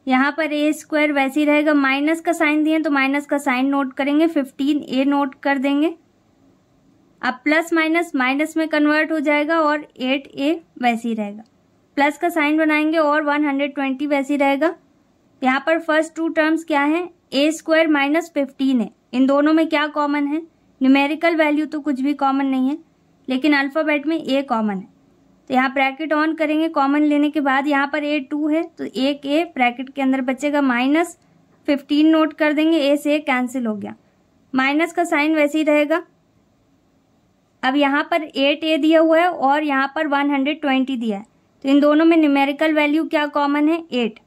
यहाँ पर ए स्क्वायर वैसे ही रहेगा माइनस का साइन दिए तो माइनस का साइन नोट करेंगे 15 ए नोट कर देंगे अब प्लस माइनस माइनस में कन्वर्ट हो जाएगा और 8 ए वैसे ही रहेगा प्लस का साइन बनाएंगे और 120 वैसे ही रहेगा यहाँ पर फर्स्ट टू टर्म्स क्या है ए स्क्वायर माइनस फिफ्टीन है इन दोनों में क्या कॉमन है न्यूमेरिकल वैल्यू तो कुछ भी कॉमन नहीं है लेकिन अल्फ़ाबेट में ए कॉमन है तो यहाँ ब्रैकेट ऑन करेंगे कॉमन लेने के बाद यहाँ पर ए टू है तो एक ए ब्रैकेट के अंदर बचेगा माइनस फिफ्टीन नोट कर देंगे ए से ए कैंसिल हो गया माइनस का साइन वैसे ही रहेगा अब यहाँ पर एट ए दिया हुआ है और यहाँ पर वन हंड्रेड ट्वेंटी दिया है तो इन दोनों में न्यूमेरिकल वैल्यू क्या कॉमन है एट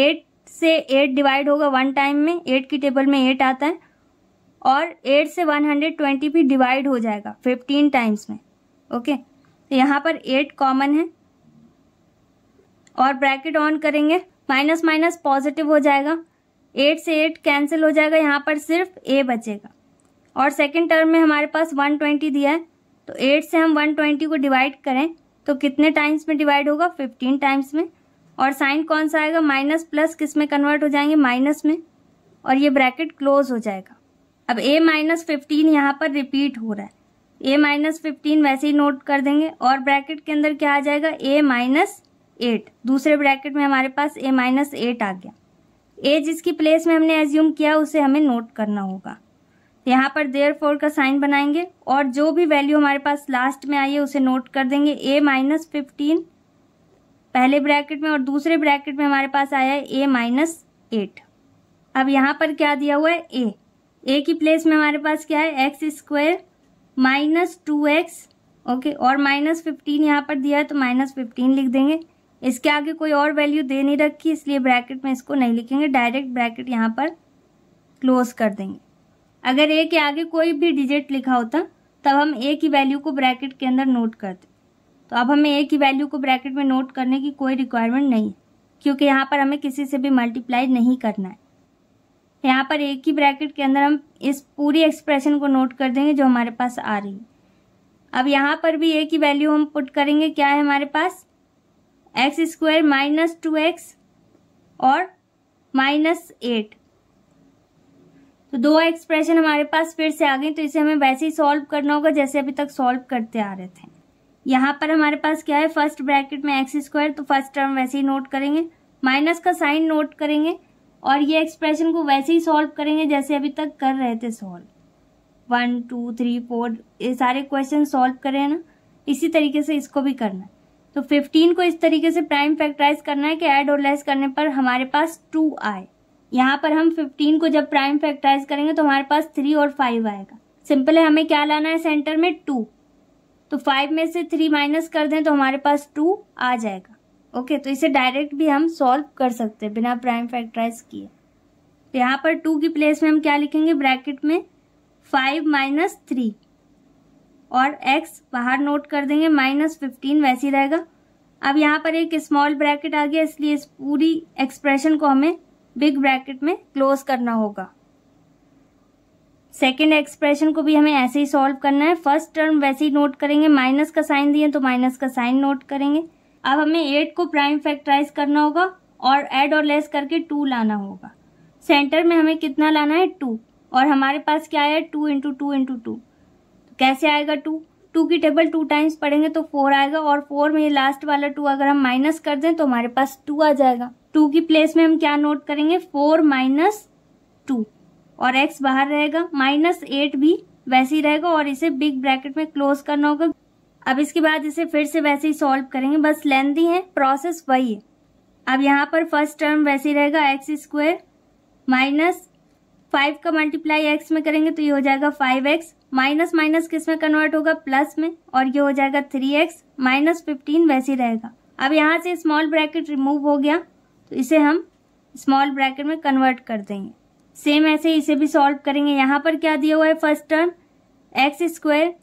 एट से एट डिवाइड होगा वन टाइम में एट की टेबल में एट आता है और 8 से 120 भी डिवाइड हो जाएगा 15 टाइम्स में ओके तो यहाँ पर 8 कॉमन है और ब्रैकेट ऑन करेंगे माइनस माइनस पॉजिटिव हो जाएगा 8 से 8 कैंसिल हो जाएगा यहाँ पर सिर्फ ए बचेगा और सेकेंड टर्म में हमारे पास 120 दिया है तो 8 से हम 120 को डिवाइड करें तो कितने टाइम्स में डिवाइड होगा 15 टाइम्स में और साइन कौन सा आएगा माइनस प्लस किस में कन्वर्ट हो जाएंगे माइनस में और ये ब्रैकेट क्लोज हो जाएगा अब ए माइनस फिफ्टीन यहाँ पर रिपीट हो रहा है ए माइनस फिफ्टीन वैसे ही नोट कर देंगे और ब्रैकेट के अंदर क्या आ जाएगा ए माइनस एट दूसरे ब्रैकेट में हमारे पास ए माइनस एट आ गया ए जिसकी प्लेस में हमने एज्यूम किया उसे हमें नोट करना होगा यहाँ पर देयर फोर का साइन बनाएंगे और जो भी वैल्यू हमारे पास लास्ट में आई है उसे नोट कर देंगे ए माइनस फिफ्टीन पहले ब्रैकेट में और दूसरे ब्रैकेट में हमारे पास आया है ए माइनस एट अब यहाँ पर क्या दिया हुआ है ए ए की प्लेस में हमारे पास क्या है x square minus two x okay और माइनस फिफ्टीन यहाँ पर दिया है तो माइनस फिफ्टीन लिख देंगे इसके आगे कोई और वैल्यू दे नहीं रखी इसलिए ब्रैकेट में इसको नहीं लिखेंगे डायरेक्ट ब्रैकेट यहाँ पर क्लोज कर देंगे अगर ए के आगे कोई भी डिजिट लिखा होता तब हम ए की वैल्यू को ब्रैकेट के अंदर नोट करते तो अब हमें ए की वैल्यू को ब्रैकेट में नोट करने की कोई रिक्वायरमेंट नहीं क्योंकि यहाँ पर हमें किसी से भी मल्टीप्लाई नहीं करना है यहाँ पर एक ही ब्रैकेट के अंदर हम इस पूरी एक्सप्रेशन को नोट कर देंगे जो हमारे पास आ रही है अब यहाँ पर भी एक ही वैल्यू हम पुट करेंगे क्या है हमारे पास x square minus two x और माइनस एट तो दो एक्सप्रेशन हमारे पास फिर से आ गई तो इसे हमें वैसे ही सॉल्व करना होगा जैसे अभी तक सॉल्व करते आ रहे थे यहाँ पर हमारे पास क्या है फर्स्ट ब्रैकेट में एक्स स्क्वायर तो फर्स्ट टर्म वैसे ही नोट करेंगे माइनस का साइन नोट करेंगे और ये एक्सप्रेशन को वैसे ही सॉल्व करेंगे जैसे अभी तक कर रहे थे solve one two three four ये सारे क्वेश्चन सॉल्व करें ना इसी तरीके से इसको भी करना है तो फिफ्टीन को इस तरीके से प्राइम फैक्टराइज करना है कि ऐड और लेस करने पर हमारे पास टू आए यहाँ पर हम फिफ्टीन को जब प्राइम फैक्टराइज करेंगे तो हमारे पास थ्री और फाइव आएगा सिंपल है हमें क्या लाना है सेंटर में टू तो फाइव में से थ्री माइनस कर दें तो हमारे पास टू आ जाएगा ओके तो इसे डायरेक्ट भी हम सॉल्व कर सकते हैं बिना प्राइम फैक्टराइज किए तो यहाँ पर टू की प्लेस में हम क्या लिखेंगे ब्रैकेट में फाइव माइनस थ्री और एक्स बाहर नोट कर देंगे माइनस फिफ्टीन वैसे ही रहेगा अब यहाँ पर एक स्मॉल ब्रैकेट आ गया इसलिए इस पूरी एक्सप्रेशन को हमें बिग ब्रैकेट में क्लोज करना होगा सेकेंड एक्सप्रेशन को भी हमें ऐसे ही सॉल्व करना है फर्स्ट टर्म वैसे ही नोट करेंगे माइनस का साइन दिए तो माइनस का साइन नोट करेंगे अब हमें एट को प्राइम फैक्टराइज करना होगा और एड और लेस करके टू लाना होगा सेंटर में हमें कितना लाना है टू और हमारे पास क्या है two into two into two कैसे आएगा टू टू की टेबल टू टाइम्स पढ़ेंगे तो फोर आएगा और फोर में लास्ट वाला टू अगर हम माइनस कर दें तो हमारे पास टू आ जाएगा टू की प्लेस में हम क्या नोट करेंगे फोर माइनस टू और एक्स बाहर रहेगा माइनस एट भी वैसे ही रहेगा और इसे बिग ब्रैकेट में क्लोज करना होगा अब इसके बाद इसे फिर से वैसे ही सॉल्व करेंगे बस लेंदी है प्रोसेस वही है अब यहाँ पर फर्स्ट टर्म वैसे ही रहेगा एक्स स्क्वेयर माइनस फाइव का मल्टीप्लाई एक्स में करेंगे तो ये हो जाएगा फाइव एक्स माइनस माइनस किस में कन्वर्ट होगा प्लस में और ये हो जाएगा थ्री एक्स माइनस फिफ्टीन वैसे ही रहेगा अब यहाँ से स्मॉल ब्रैकेट रिमूव हो गया तो इसे हम स्मॉल ब्रैकेट में कन्वर्ट कर देंगे सेम ऐसे इसे भी सॉल्व करेंगे यहाँ पर क्या दिया हुआ है first term x square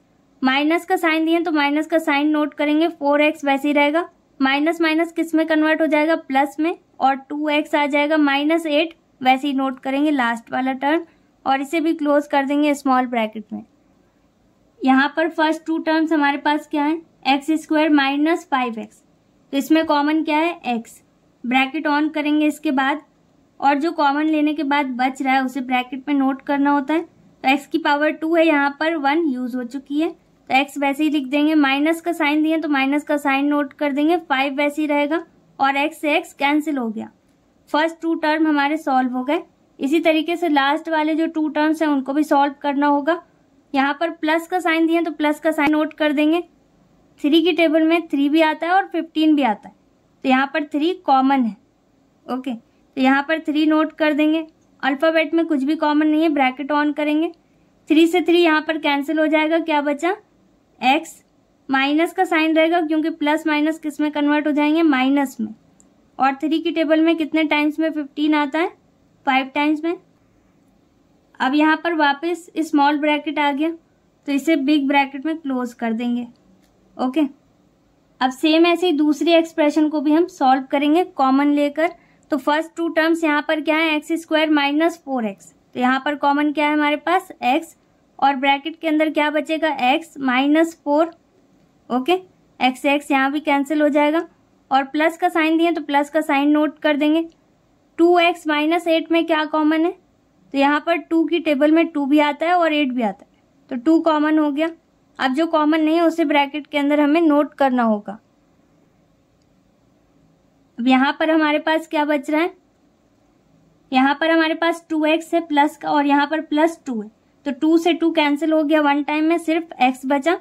minus का साइन दिए तो माइनस का साइन नोट करेंगे फोर एक्स वैसे ही रहेगा माइनस माइनस किस में कन्वर्ट हो जाएगा प्लस में और टू एक्स आ जाएगा माइनस एट वैसे ही नोट करेंगे लास्ट वाला टर्म और इसे भी क्लोज कर देंगे स्मॉल ब्रैकेट में यहाँ पर फर्स्ट टू टर्म्स हमारे पास क्या है x square minus five x तो इसमें कॉमन क्या है एक्स ब्रैकेट ऑन करेंगे इसके बाद और जो कॉमन लेने के बाद बच रहा है उसे ब्रैकेट में नोट करना होता है तो एक्स की पावर टू है यहाँ पर वन यूज हो चुकी है तो एक्स वैसे ही लिख देंगे माइनस का साइन दिए तो माइनस का साइन नोट कर देंगे फाइव वैसे ही रहेगा और एक्स से एक्स कैंसिल हो गया फर्स्ट टू टर्म हमारे सॉल्व हो गए इसी तरीके से लास्ट वाले जो टू टर्म्स हैं उनको भी सॉल्व करना होगा यहाँ पर प्लस का साइन दिए तो प्लस का साइन नोट कर देंगे थ्री की टेबल में थ्री भी आता है और फिफ्टीन भी आता है तो यहाँ पर थ्री कॉमन है ओके तो यहाँ पर थ्री नोट कर देंगे अल्फ़ाबेट में कुछ भी कॉमन नहीं है ब्रैकेट ऑन करेंगे थ्री से थ्री यहाँ पर कैंसिल हो जाएगा क्या बचा एक्स माइनस का साइन रहेगा क्योंकि प्लस माइनस किस में कन्वर्ट हो जाएंगे माइनस में और थ्री की टेबल में कितने टाइम्स में फिफ्टीन आता है फाइव टाइम्स में अब यहाँ पर वापस स्मॉल ब्रैकेट आ गया तो इसे बिग ब्रैकेट में क्लोज कर देंगे ओके अब सेम ऐसे ही दूसरी एक्सप्रेशन को भी हम सॉल्व करेंगे कॉमन लेकर तो फर्स्ट टू टर्म्स यहाँ पर क्या है x square minus four x तो यहाँ पर कॉमन क्या है हमारे पास एक्स और ब्रैकेट के अंदर क्या बचेगा x minus four okay x x यहाँ भी कैंसिल हो जाएगा और प्लस का साइन दिए तो प्लस का साइन नोट कर देंगे टू एक्स माइनस एट में क्या कॉमन है तो यहाँ पर टू की टेबल में टू भी आता है और एट भी आता है तो टू कॉमन हो गया अब जो कॉमन नहीं है उसे ब्रैकेट के अंदर हमें नोट करना होगा अब यहाँ पर हमारे पास क्या बच रहा है यहाँ पर हमारे पास टू एक्स है प्लस का और यहाँ पर प्लस टू है तो टू से टू कैंसिल हो गया वन टाइम में सिर्फ एक्स बचा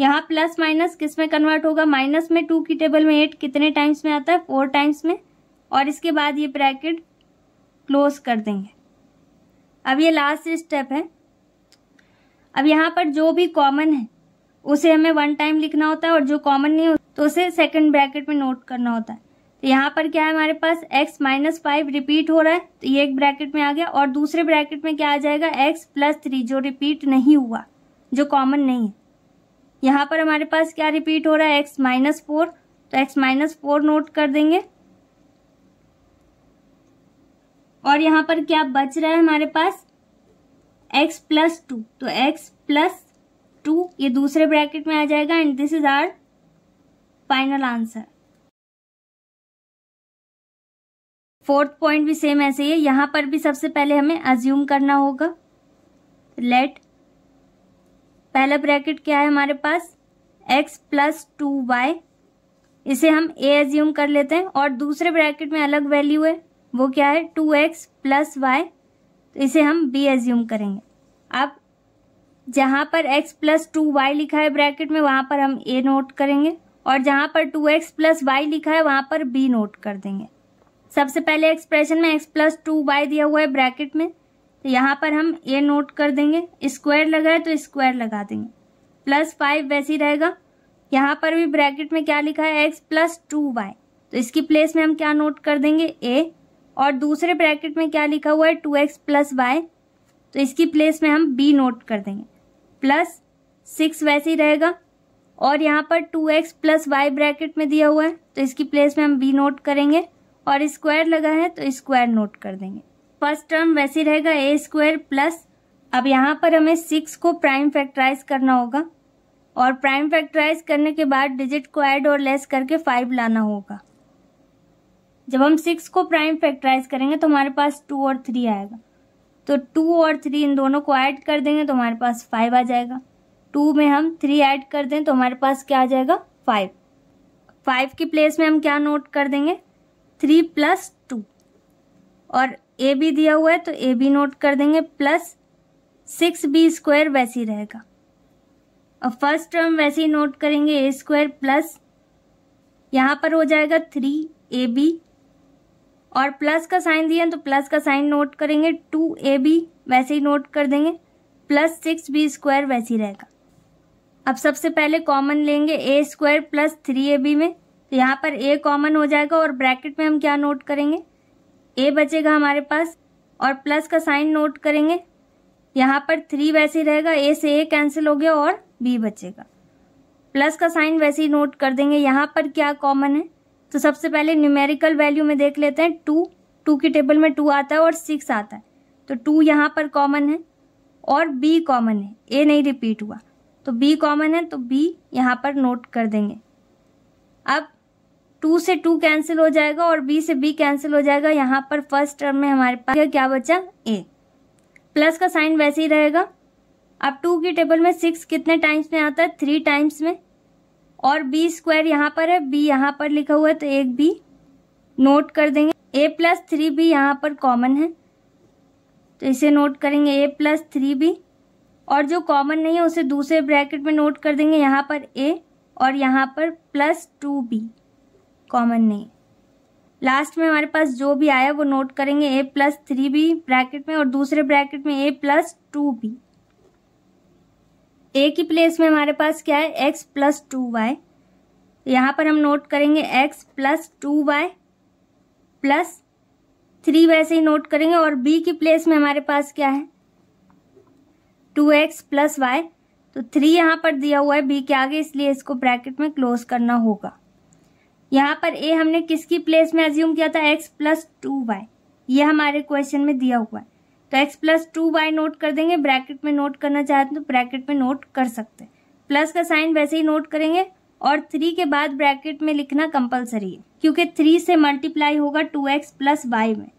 यहाँ प्लस माइनस किस में कन्वर्ट होगा माइनस में टू की टेबल में एट कितने टाइम्स में आता है फोर टाइम्स में और इसके बाद ये ब्रैकेट क्लोज कर देंगे अब ये लास्ट स्टेप है अब यहाँ पर जो भी कॉमन है उसे हमें वन टाइम लिखना होता है और जो कॉमन नहीं होता तो उसे सेकंड ब्रैकेट में नोट करना होता है तो यहाँ पर क्या है हमारे पास x माइनस फाइव रिपीट हो रहा है तो ये एक ब्रैकेट में आ गया और दूसरे ब्रैकेट में क्या आ जाएगा x प्लस थ्री जो रिपीट नहीं हुआ जो कॉमन नहीं है यहाँ पर हमारे पास क्या रिपीट हो रहा है x माइनस फोर तो x माइनस फोर नोट कर देंगे और यहाँ पर क्या बच रहा है हमारे पास x प्लस टू तो x प्लस टू ये दूसरे ब्रैकेट में आ जाएगा and this is our final answer fourth point भी सेम ऐसे ही है यहां पर भी सबसे पहले हमें अज्यूम करना होगा लेट पहला ब्रैकेट क्या है हमारे पास एक्स प्लस टू वाई इसे हम ए एज्यूम कर लेते हैं और दूसरे ब्रैकेट में अलग वैल्यू है वो क्या है टू एक्स प्लस वाई तो इसे हम बी एज्यूम करेंगे अब जहां पर x प्लस टू वाई लिखा है ब्रैकेट में वहां पर हम a नोट करेंगे और जहां पर टू एक्स प्लस वाई लिखा है वहां पर b नोट कर देंगे सबसे पहले एक्सप्रेशन में एक्स प्लस टू वाई दिया हुआ है ब्रैकेट में तो यहाँ पर हम ये नोट कर देंगे स्क्वायर लगा है तो स्क्वायर लगा देंगे प्लस फाइव वैसे ही रहेगा यहाँ पर भी ब्रैकेट में क्या लिखा है एक्स प्लस टू वाई तो इसकी प्लेस में हम क्या नोट कर देंगे ए और दूसरे ब्रैकेट में क्या लिखा हुआ है टू एक्स प्लस वाई तो इसकी प्लेस में हम बी नोट कर देंगे प्लस सिक्स वैसे ही रहेगा और यहाँ पर two x plus y bracket में दिया हुआ है तो इसकी प्लेस में हम बी नोट करेंगे और स्क्वायर लगा है तो स्क्वायर नोट कर देंगे फर्स्ट टर्म वैसे रहेगा ए स्क्वायर प्लस अब यहाँ पर हमें सिक्स को प्राइम फैक्टराइज करना होगा और प्राइम फैक्टराइज करने के बाद डिजिट को ऐड और लेस करके फाइव लाना होगा जब हम सिक्स को प्राइम फैक्टराइज करेंगे तो हमारे पास टू और थ्री आएगा तो टू और थ्री इन दोनों को ऐड कर देंगे तो हमारे पास फाइव आ जाएगा टू में हम थ्री ऐड कर दें तो हमारे पास क्या आ जाएगा फाइव फाइव की प्लेस में हम क्या नोट कर देंगे थ्री प्लस टू और ए बी दिया हुआ है तो ए बी नोट कर देंगे प्लस सिक्स बी स्क्वायर वैसे ही रहेगा और फर्स्ट टर्म वैसे ही नोट करेंगे ए स्क्वायर प्लस यहाँ पर हो जाएगा थ्री ए बी और प्लस का साइन दिया तो प्लस का साइन नोट करेंगे टू ए बी वैसे ही नोट कर देंगे प्लस सिक्स बी स्क्वायर वैसे ही रहेगा अब सबसे पहले कॉमन लेंगे a square plus three a b में तो यहाँ पर ए कॉमन हो जाएगा और ब्रैकेट में हम क्या नोट करेंगे ए बचेगा हमारे पास और प्लस का साइन नोट करेंगे यहाँ पर थ्री वैसे ही रहेगा ए से ए कैंसिल हो गया और बी बचेगा प्लस का साइन वैसे ही नोट कर देंगे यहाँ पर क्या कॉमन है तो सबसे पहले न्यूमेरिकल वैल्यू में देख लेते हैं टू टू की टेबल में टू आता है और सिक्स आता है तो टू यहाँ पर कॉमन है और बी कॉमन है ए नहीं रिपीट हुआ तो बी कॉमन है तो बी यहाँ पर नोट कर देंगे अब टू से टू कैंसिल हो जाएगा और बी से बी कैंसिल हो जाएगा यहाँ पर फर्स्ट टर्म में हमारे पास क्या बचा ए प्लस का साइन वैसे ही रहेगा अब टू की टेबल में सिक्स कितने टाइम्स में आता है थ्री टाइम्स में और बी स्क्वायर यहाँ पर है बी यहाँ पर लिखा हुआ है तो एक बी नोट कर देंगे ए प्लस थ्री बी यहाँ पर कॉमन है तो इसे नोट करेंगे ए प्लस थ्री बी और जो कॉमन नहीं है उसे दूसरे ब्रैकेट में नोट कर देंगे यहाँ पर ए और यहाँ पर प्लस टू बी कॉमन नहीं लास्ट में हमारे पास जो भी आया वो नोट करेंगे a plus three b bracket में और दूसरे ब्रैकेट में a plus two b a की प्लेस में हमारे पास क्या है एक्स प्लस टू वाई यहाँ पर हम नोट करेंगे x plus two y plus three वैसे ही नोट करेंगे और बी की प्लेस में हमारे पास क्या है टू एक्स प्लस वाई तो थ्री यहाँ पर दिया हुआ है बी के आगे इसलिए इसको ब्रैकेट में क्लोज करना होगा यहाँ पर ए हमने किसकी प्लेस में एज्यूम किया था एक्स प्लस टू वाई ये हमारे क्वेश्चन में दिया हुआ है तो x plus two y note कर देंगे ब्रैकेट में नोट करना चाहते हैं तो ब्रैकेट में नोट कर सकते हैं प्लस का साइन वैसे ही नोट करेंगे और थ्री के बाद ब्रैकेट में लिखना कंपलसरी है क्योंकि थ्री से मल्टीप्लाई होगा टू एक्स प्लस वाई में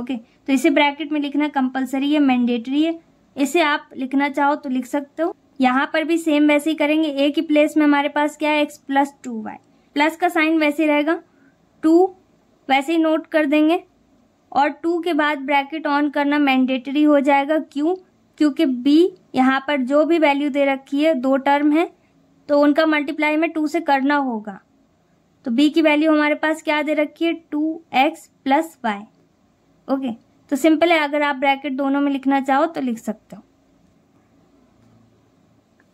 ओके तो इसे ब्रैकेट में लिखना कंपलसरी है मैंडेटरी है इसे आप लिखना चाहो तो लिख सकते हो यहाँ पर भी सेम वैसे ही करेंगे ए की प्लेस में हमारे पास क्या है x plus two y plus का साइन वैसे रहेगा टू वैसे ही नोट कर देंगे और टू के बाद ब्रैकेट ऑन करना मैंडेटरी हो जाएगा क्यों क्योंकि बी यहाँ पर जो भी वैल्यू दे रखी है दो टर्म है तो उनका मल्टीप्लाई में टू से करना होगा तो बी की वैल्यू हमारे पास क्या दे रखी है two x plus y okay तो सिंपल है अगर आप ब्रैकेट दोनों में लिखना चाहो तो लिख सकते हो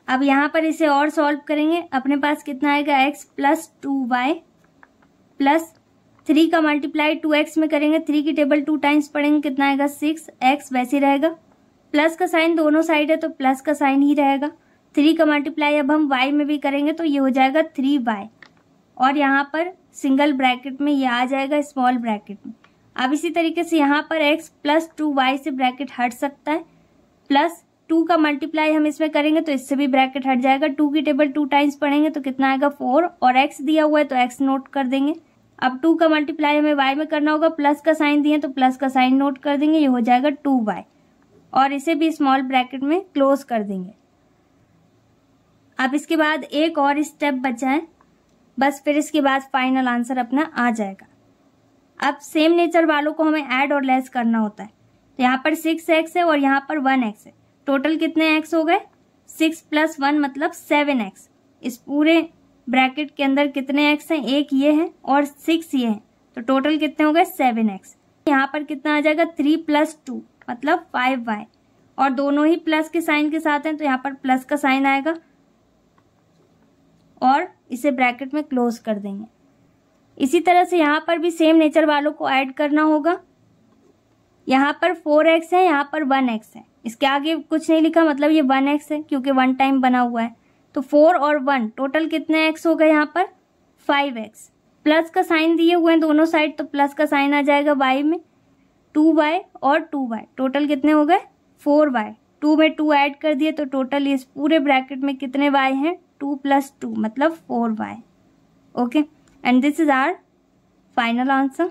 अब यहाँ पर इसे और सॉल्व करेंगे अपने पास कितना आएगा x plus two y plus three का मल्टीप्लाई टू एक्स में करेंगे थ्री की टेबल टू टाइम्स पढ़ेंगे कितना आएगा सिक्स एक्स वैसे रहेगा प्लस का साइन दोनों साइड है तो प्लस का साइन ही रहेगा थ्री का मल्टीप्लाई अब हम वाई में भी करेंगे तो ये हो जाएगा थ्री वाई और यहाँ पर सिंगल ब्रैकेट में ये आ जाएगा स्मॉल ब्रैकेट में अब इसी तरीके से यहाँ पर एक्स प्लस टू वाई से ब्रैकेट हट सकता है प्लस टू का मल्टीप्लाई हम इसमें करेंगे तो इससे भी ब्रैकेट हट जाएगा टू की टेबल टू टाइम्स पढ़ेंगे तो कितना आएगा फोर और एक्स दिया हुआ है तो एक्स नोट कर देंगे अब टू का मल्टीप्लाई हमें वाई में करना होगा प्लस का साइन दिए तो प्लस का साइन नोट कर देंगे ये हो जाएगा टू वाई और इसे भी स्मॉल ब्रैकेट में क्लोज कर देंगे अब इसके बाद एक और स्टेप बचा है बस फिर इसके बाद फाइनल आंसर अपना आ जाएगा अब सेम नेचर वालों को हमें ऐड और लेस करना होता है तो यहाँ पर सिक्स एक्स है और यहाँ पर वन एक्स है टोटल कितने एक्स हो गए सिक्स प्लस वन मतलब सेवन एक्स इस पूरे ब्रैकेट के अंदर कितने एक्स हैं एक ये है और सिक्स ये है तो टोटल कितने हो गए सेवन एक्स यहाँ पर कितना आ जाएगा थ्री प्लस टू मतलब फाइव वाई और दोनों ही प्लस के साइन के साथ हैं तो यहाँ पर प्लस का साइन आएगा और इसे ब्रैकेट में क्लोज कर देंगे इसी तरह से यहाँ पर भी सेम नेचर वालों को ऐड करना होगा यहाँ पर फोर एक्स है यहाँ पर वन एक्स है इसके आगे कुछ नहीं लिखा मतलब ये वन एक्स है क्योंकि वन टाइम बना हुआ है तो फोर और वन टोटल कितने एक्स हो गए यहाँ पर फाइव एक्स प्लस का साइन दिए हुए हैं दोनों साइड तो प्लस का साइन आ जाएगा वाई में टू वाई और टू वाई टोटल कितने हो गए फोर वाई टू में टू ऐड कर दिए तो टोटल इस पूरे ब्रैकेट में कितने वाई हैं टू प्लस टू मतलब four y okay and this is our final answer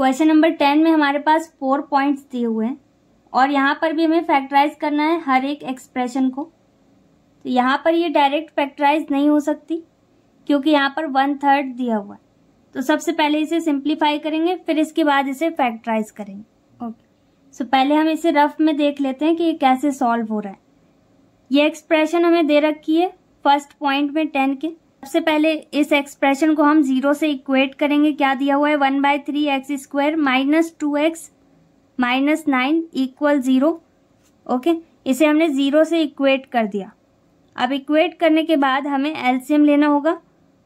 question number ten में हमारे पास फोर पॉइंट्स दिए हुए हैं और यहाँ पर भी हमें फैक्टराइज करना है हर एक एक्सप्रेशन को तो यहाँ पर ये डायरेक्ट फैक्टराइज नहीं हो सकती क्योंकि यहाँ पर वन थर्ड दिया हुआ है तो सबसे पहले इसे सिंप्लीफाई करेंगे फिर इसके बाद इसे फैक्टराइज करेंगे ओके सो पहले हम इसे रफ में देख लेते हैं कि ये कैसे सॉल्व हो रहा है ये एक्सप्रेशन हमें दे रखी है फर्स्ट पॉइंट में टेन के सबसे पहले इस एक्सप्रेशन को हम जीरो से इक्वेट करेंगे क्या दिया हुआ है one by three x square minus two x minus nine equal zero okay इसे हमने जीरो से इक्वेट कर दिया अब इक्वेट करने के बाद हमें एलसीएम लेना होगा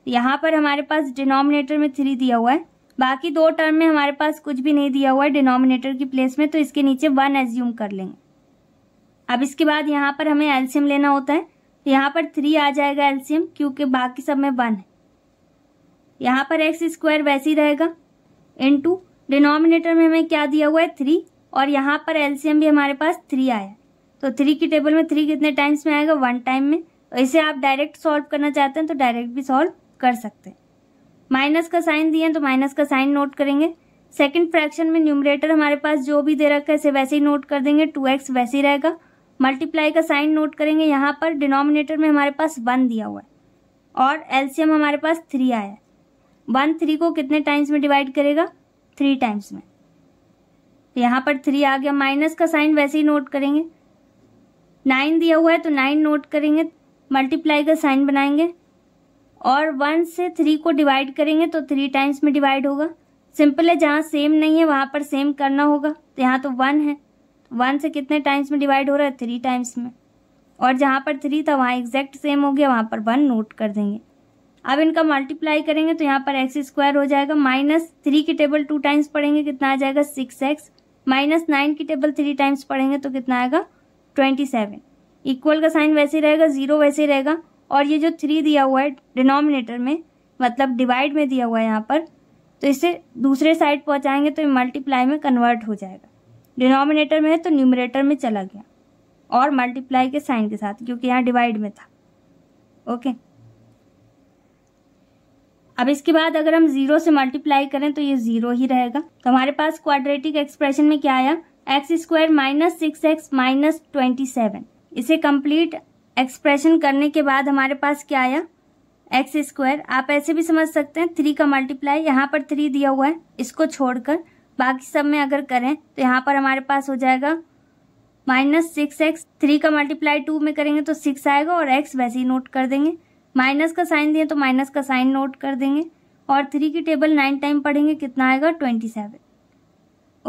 यहाँ पर हमारे पास डिनोमिनेटर में थ्री दिया हुआ है बाकी दो टर्म में हमारे पास कुछ भी नहीं दिया हुआ है डिनोमिनेटर की प्लेस में तो इसके नीचे वन एज्यूम कर लेंगे अब इसके बाद यहाँ पर हमें एल्शियम लेना होता है तो यहाँ पर थ्री आ जाएगा एल्सियम क्योंकि बाकी सब में वन है यहाँ पर एक्स स्क्वायर वैसे ही रहेगा इन टू डिनोमिनेटर में हमें क्या दिया हुआ है थ्री और यहाँ पर एल्सियम भी हमारे पास थ्री आया तो थ्री की टेबल में थ्री कितने टाइम्स में आएगा वन टाइम में तो इसे आप डायरेक्ट सॉल्व करना चाहते हैं तो डायरेक्ट भी सॉल्व कर सकते हैं माइनस का साइन दिए तो माइनस का साइन नोट करेंगे सेकेंड फ्रैक्शन में न्यूमरेटर हमारे पास जो भी दे रखा है इसे वैसे ही नोट कर देंगे टू एक्स वैसे ही रहेगा मल्टीप्लाई का साइन नोट करेंगे यहाँ पर डिनोमिनेटर में हमारे पास वन दिया हुआ है और एलसीएम हमारे पास थ्री आया है वन थ्री को कितने टाइम्स में डिवाइड करेगा थ्री टाइम्स में तो यहाँ पर थ्री आ गया माइनस का साइन वैसे ही नोट करेंगे नाइन दिया हुआ है तो नाइन नोट करेंगे मल्टीप्लाई का साइन बनाएंगे और वन से थ्री को डिवाइड करेंगे तो थ्री टाइम्स में डिवाइड होगा सिंपल है जहाँ सेम नहीं है वहाँ पर सेम करना होगा तो यहाँ तो वन है वन से कितने टाइम्स में डिवाइड हो रहा है थ्री टाइम्स में और जहाँ पर थ्री था वहाँ एग्जैक्ट सेम हो गया वहाँ पर वन नोट कर देंगे अब इनका मल्टीप्लाई करेंगे तो यहाँ पर एक्स स्क्वायर हो जाएगा माइनस थ्री की टेबल टू टाइम्स पढ़ेंगे कितना आ जाएगा सिक्स एक्स माइनस नाइन की टेबल थ्री टाइम्स पढ़ेंगे तो कितना आएगा ट्वेंटी सेवन इक्वल का साइन वैसे रहेगा जीरो वैसे रहेगा और ये जो थ्री दिया हुआ है डिनोमिनेटर में मतलब डिवाइड में दिया हुआ है यहाँ पर तो इसे दूसरे साइड पहुँचाएंगे तो मल्टीप्लाई में कन्वर्ट हो जाएगा डिनोमिनेटर में है तो न्यूमरेटर में चला गया और मल्टीप्लाई के साइन के साथ क्योंकि यहाँ डिवाइड में था ओके अब इसके बाद अगर हम जीरो से मल्टीप्लाई करें तो ये जीरो ही रहेगा तो हमारे पास क्वाड्रेटिक एक्सप्रेशन में क्या आया x square minus six x minus twenty seven इसे कंप्लीट एक्सप्रेशन करने के बाद हमारे पास क्या आया एक्स स्क्वायर आप ऐसे भी समझ सकते हैं थ्री का मल्टीप्लाई यहाँ पर थ्री दिया हुआ है इसको छोड़कर बाकी सब में अगर करें तो यहाँ पर हमारे पास हो जाएगा माइनस सिक्स एक्स थ्री का मल्टीप्लाई टू में करेंगे तो सिक्स आएगा और एक्स वैसे ही नोट कर देंगे माइनस का साइन दिए तो माइनस का साइन नोट कर देंगे और थ्री की टेबल नाइन टाइम पढ़ेंगे कितना आएगा ट्वेंटी सेवन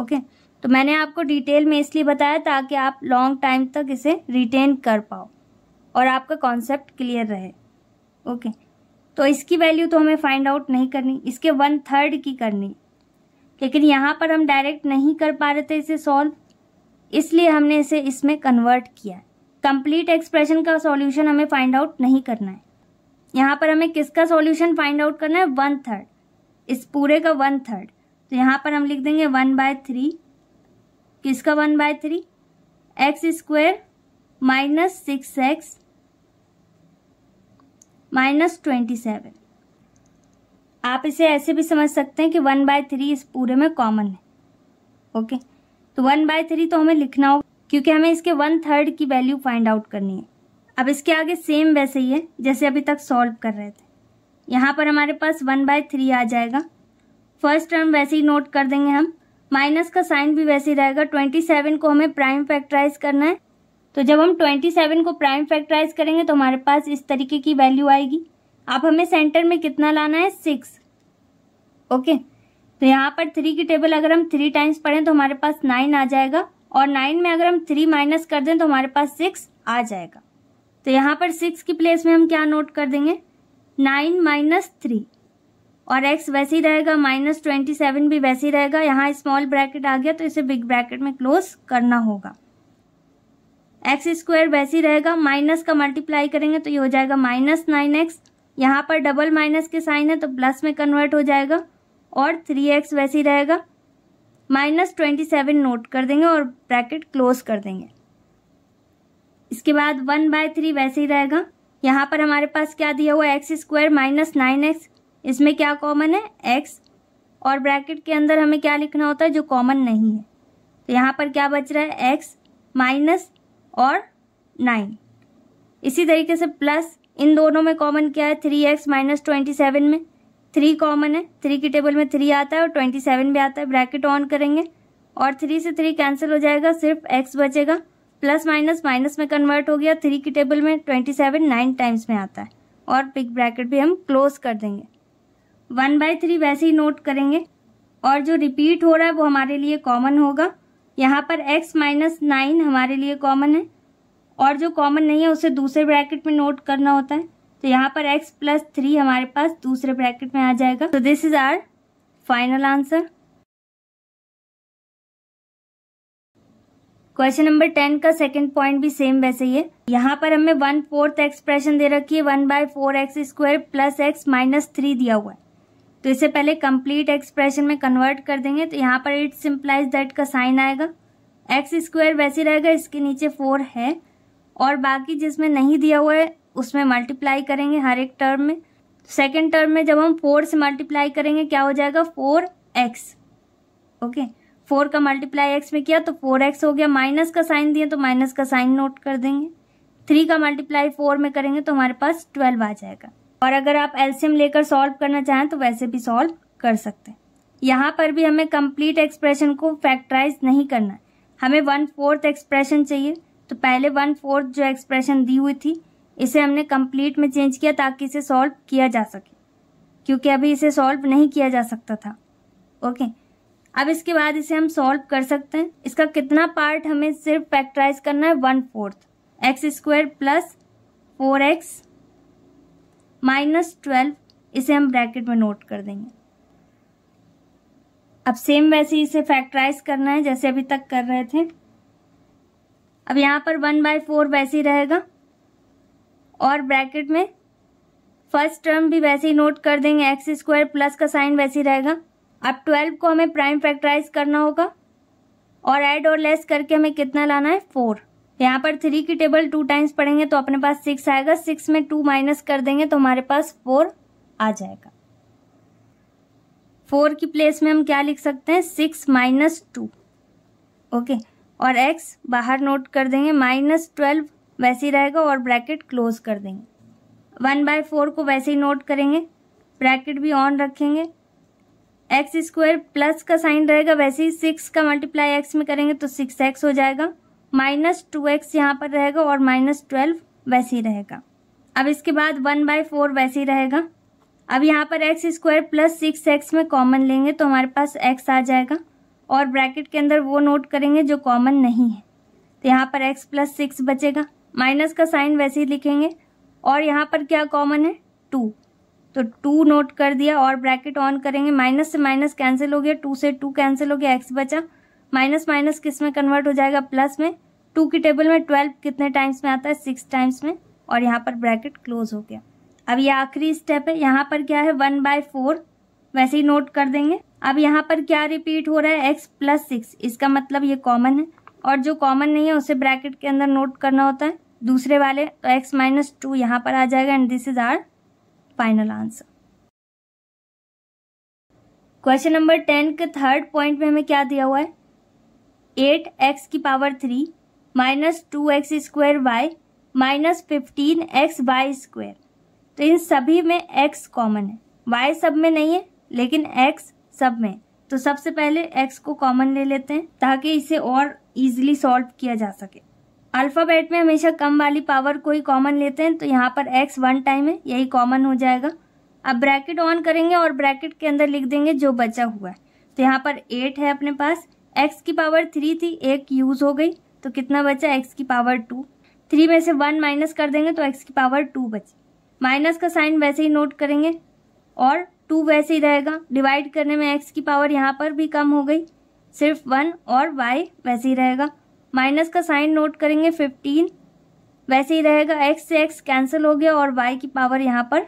ओके तो मैंने आपको डिटेल में इसलिए बताया ताकि आप लॉन्ग टाइम तक इसे रिटेन कर पाओ और आपका कॉन्सेप्ट क्लियर रहे ओके तो इसकी वैल्यू तो हमें फाइंड आउट नहीं करनी इसके वन थर्ड की करनी लेकिन यहाँ पर हम डायरेक्ट नहीं कर पा रहे थे इसे सॉल्व इसलिए हमने इसे इसमें कन्वर्ट किया कंप्लीट एक्सप्रेशन का सॉल्यूशन हमें फाइंड आउट नहीं करना है यहाँ पर हमें किसका सॉल्यूशन फाइंड आउट करना है वन थर्ड इस पूरे का वन थर्ड तो यहाँ पर हम लिख देंगे वन बाय थ्री किसका one by three x square minus six x minus twenty seven आप इसे ऐसे भी समझ सकते हैं कि वन बाय थ्री इस पूरे में कॉमन है ओके तो वन बाय थ्री तो हमें लिखना होगा क्योंकि हमें इसके वन थर्ड की वैल्यू फाइंड आउट करनी है अब इसके आगे सेम वैसे ही है जैसे अभी तक सॉल्व कर रहे थे यहाँ पर हमारे पास वन बाय थ्री आ जाएगा फर्स्ट टर्म वैसे ही नोट कर देंगे हम माइनस का साइन भी वैसे ही रहेगा ट्वेंटी सेवन को हमें प्राइम फैक्टराइज करना है तो जब हम ट्वेंटी सेवन को प्राइम फैक्टराइज करेंगे तो हमारे पास इस तरीके की वैल्यू आएगी अब हमें सेंटर में कितना लाना है सिक्स ओके तो यहाँ पर थ्री की टेबल अगर हम थ्री टाइम्स पढ़ें तो हमारे पास नाइन आ जाएगा और नाइन में अगर हम थ्री माइनस कर दें तो हमारे पास सिक्स आ जाएगा तो यहाँ पर सिक्स की प्लेस में हम क्या नोट कर देंगे नाइन माइनस थ्री और एक्स वैसे ही रहेगा माइनस ट्वेंटी सेवन भी वैसे ही रहेगा यहाँ स्मॉल ब्रैकेट आ गया तो इसे बिग ब्रैकेट में क्लोज करना होगा एक्स स्क्वायर वैसे ही रहेगा माइनस का मल्टीप्लाई करेंगे तो ये हो जाएगा माइनस नाइन एक्स यहाँ पर डबल माइनस के साइन है तो प्लस में कन्वर्ट हो जाएगा और थ्री एक्स वैसे ही रहेगा माइनस ट्वेंटी सेवन नोट कर देंगे और ब्रैकेट क्लोज कर देंगे इसके बाद वन बाय थ्री वैसे ही रहेगा यहाँ पर हमारे पास क्या दिया हुआ x square minus nine x इसमें क्या कॉमन है एक्स और ब्रैकेट के अंदर हमें क्या लिखना होता है जो कॉमन नहीं है तो यहाँ पर क्या बच रहा है एक्स माइनस और नाइन इसी तरीके से प्लस इन दोनों में कॉमन क्या है three x minus twenty seven में थ्री कॉमन है थ्री की टेबल में थ्री आता है और ट्वेंटी सेवन भी आता है ब्रैकेट ऑन करेंगे और थ्री से थ्री कैंसिल हो जाएगा सिर्फ एक्स बचेगा प्लस माइनस माइनस में कन्वर्ट हो गया थ्री की टेबल में ट्वेंटी सेवन नाइन टाइम्स में आता है और पिक ब्रैकेट भी हम क्लोज कर देंगे वन बाय थ्री वैसे ही नोट करेंगे और जो रिपीट हो रहा है वो हमारे लिए कॉमन होगा यहाँ पर एक्स माइनस नाइन हमारे लिए कॉमन है और जो कॉमन नहीं है उसे दूसरे ब्रैकेट में नोट करना होता है तो यहाँ पर x प्लस थ्री हमारे पास दूसरे ब्रैकेट में आ जाएगा तो this is our final answer question number ten का सेकंड पॉइंट भी सेम वैसे ही है यहाँ पर हमें वन फोर्थ एक्सप्रेशन दे रखी है one by four x square plus x minus three दिया हुआ है तो इसे पहले कंप्लीट एक्सप्रेशन में कन्वर्ट कर देंगे तो यहाँ पर इट सिंप्लाइज दैट का साइन आएगा एक्स स्क्वायर वैसे रहेगा इसके नीचे फोर है और बाकी जिसमें नहीं दिया हुआ है उसमें मल्टीप्लाई करेंगे हर एक टर्म में सेकेंड टर्म में जब हम फोर से मल्टीप्लाई करेंगे क्या हो जाएगा फोर एक्स ओके फोर का मल्टीप्लाई एक्स में किया तो फोर एक्स हो गया माइनस का साइन दिया तो माइनस का साइन नोट कर देंगे थ्री का मल्टीप्लाई फोर में करेंगे तो हमारे पास ट्वेल्व आ जाएगा और अगर आप एल्सियम लेकर सॉल्व करना चाहें तो वैसे भी सॉल्व कर सकते हैं यहाँ पर भी हमें कंप्लीट एक्सप्रेशन को फैक्टराइज नहीं करना हमें वन फोर्थ एक्सप्रेशन चाहिए तो पहले वन फोर्थ जो एक्सप्रेशन दी हुई थी इसे हमने कंप्लीट में चेंज किया ताकि इसे सॉल्व किया जा सके क्योंकि अभी इसे सॉल्व नहीं किया जा सकता था ओके अब इसके बाद इसे हम सॉल्व कर सकते हैं इसका कितना पार्ट हमें सिर्फ फैक्टराइज करना है one fourth x square plus four x minus twelve इसे हम ब्रैकेट में नोट कर देंगे अब सेम वैसे इसे फैक्टराइज करना है जैसे अभी तक कर रहे थे अब यहाँ पर वन बाय फोर वैसे ही रहेगा और ब्रैकेट में फर्स्ट टर्म भी वैसे ही नोट कर देंगे एक्स स्क्वायर प्लस का साइन वैसे ही रहेगा अब ट्वेल्व को हमें प्राइम फैक्टराइज करना होगा और ऐड और लेस करके हमें कितना लाना है फोर यहाँ पर थ्री की टेबल टू टाइम्स पढ़ेंगे तो अपने पास सिक्स आएगा सिक्स में टू माइनस कर देंगे तो हमारे पास फोर आ जाएगा फोर की प्लेस में हम क्या लिख सकते हैं सिक्स माइनस टू ओके और एक्स बाहर नोट कर देंगे माइनस ट्वेल्व वैसे ही रहेगा और ब्रैकेट क्लोज कर देंगे वन बाय फोर को वैसे ही नोट करेंगे ब्रैकेट भी ऑन रखेंगे एक्स स्क्वायर प्लस का साइन रहेगा वैसे ही सिक्स का मल्टीप्लाई एक्स में करेंगे तो सिक्स एक्स हो जाएगा माइनस टू एक्स यहाँ पर रहेगा और माइनस ट्वेल्व वैसे ही रहेगा अब इसके बाद वन बाय फोर वैसे ही रहेगा अब यहाँ पर x square plus six x में कॉमन लेंगे तो हमारे पास एक्स आ जाएगा और ब्रैकेट के अंदर वो नोट करेंगे जो कॉमन नहीं है तो यहाँ पर x प्लस सिक्स बचेगा माइनस का साइन वैसे ही लिखेंगे और यहाँ पर क्या कॉमन है टू तो टू नोट कर दिया और ब्रैकेट ऑन करेंगे माइनस से माइनस कैंसिल हो गया टू से टू कैंसिल हो गया एक्स बचा माइनस माइनस किस में कन्वर्ट हो जाएगा प्लस में टू की टेबल में ट्वेल्व कितने टाइम्स में आता है सिक्स टाइम्स में और यहाँ पर ब्रैकेट क्लोज हो गया अब ये आखिरी स्टेप है यहाँ पर क्या है वन बाय फोर वैसे ही नोट कर देंगे अब यहाँ पर क्या रिपीट हो रहा है एक्स प्लस सिक्स इसका मतलब ये कॉमन है और जो कॉमन नहीं है उसे ब्रैकेट के अंदर नोट करना होता है दूसरे वाले तो एक्स माइनस टू यहाँ पर आ जाएगा and this is our final answer question number ten के थर्ड पॉइंट में हमें क्या दिया हुआ है एट एक्स की power three minus two x square y minus fifteen x y square तो इन सभी में एक्स कॉमन है वाई सब में नहीं है लेकिन एक्स सब में तो सबसे पहले एक्स को कॉमन ले लेते हैं ताकि इसे और इजिली सॉल्व किया जा सके अल्फ़ाबेट में हमेशा कम वाली पावर को ही कॉमन लेते हैं तो यहाँ पर एक्स वन टाइम है यही कॉमन हो जाएगा अब ब्रैकेट ऑन करेंगे और ब्रैकेट के अंदर लिख देंगे जो बचा हुआ है तो यहाँ पर एट है अपने पास एक्स की पावर थ्री थी एक यूज़ हो गई तो कितना बचा एक्स की पावर टू थ्री में से वन माइनस कर देंगे तो एक्स की पावर टू बची माइनस का साइन वैसे ही नोट करेंगे और टू वैसे ही रहेगा डिवाइड करने में एक्स की पावर यहाँ पर भी कम हो गई सिर्फ वन और वाई वैसे ही रहेगा माइनस का साइन नोट करेंगे फिफ्टीन वैसे ही रहेगा एक्स से एक्स कैंसिल हो गया और वाई की पावर यहाँ पर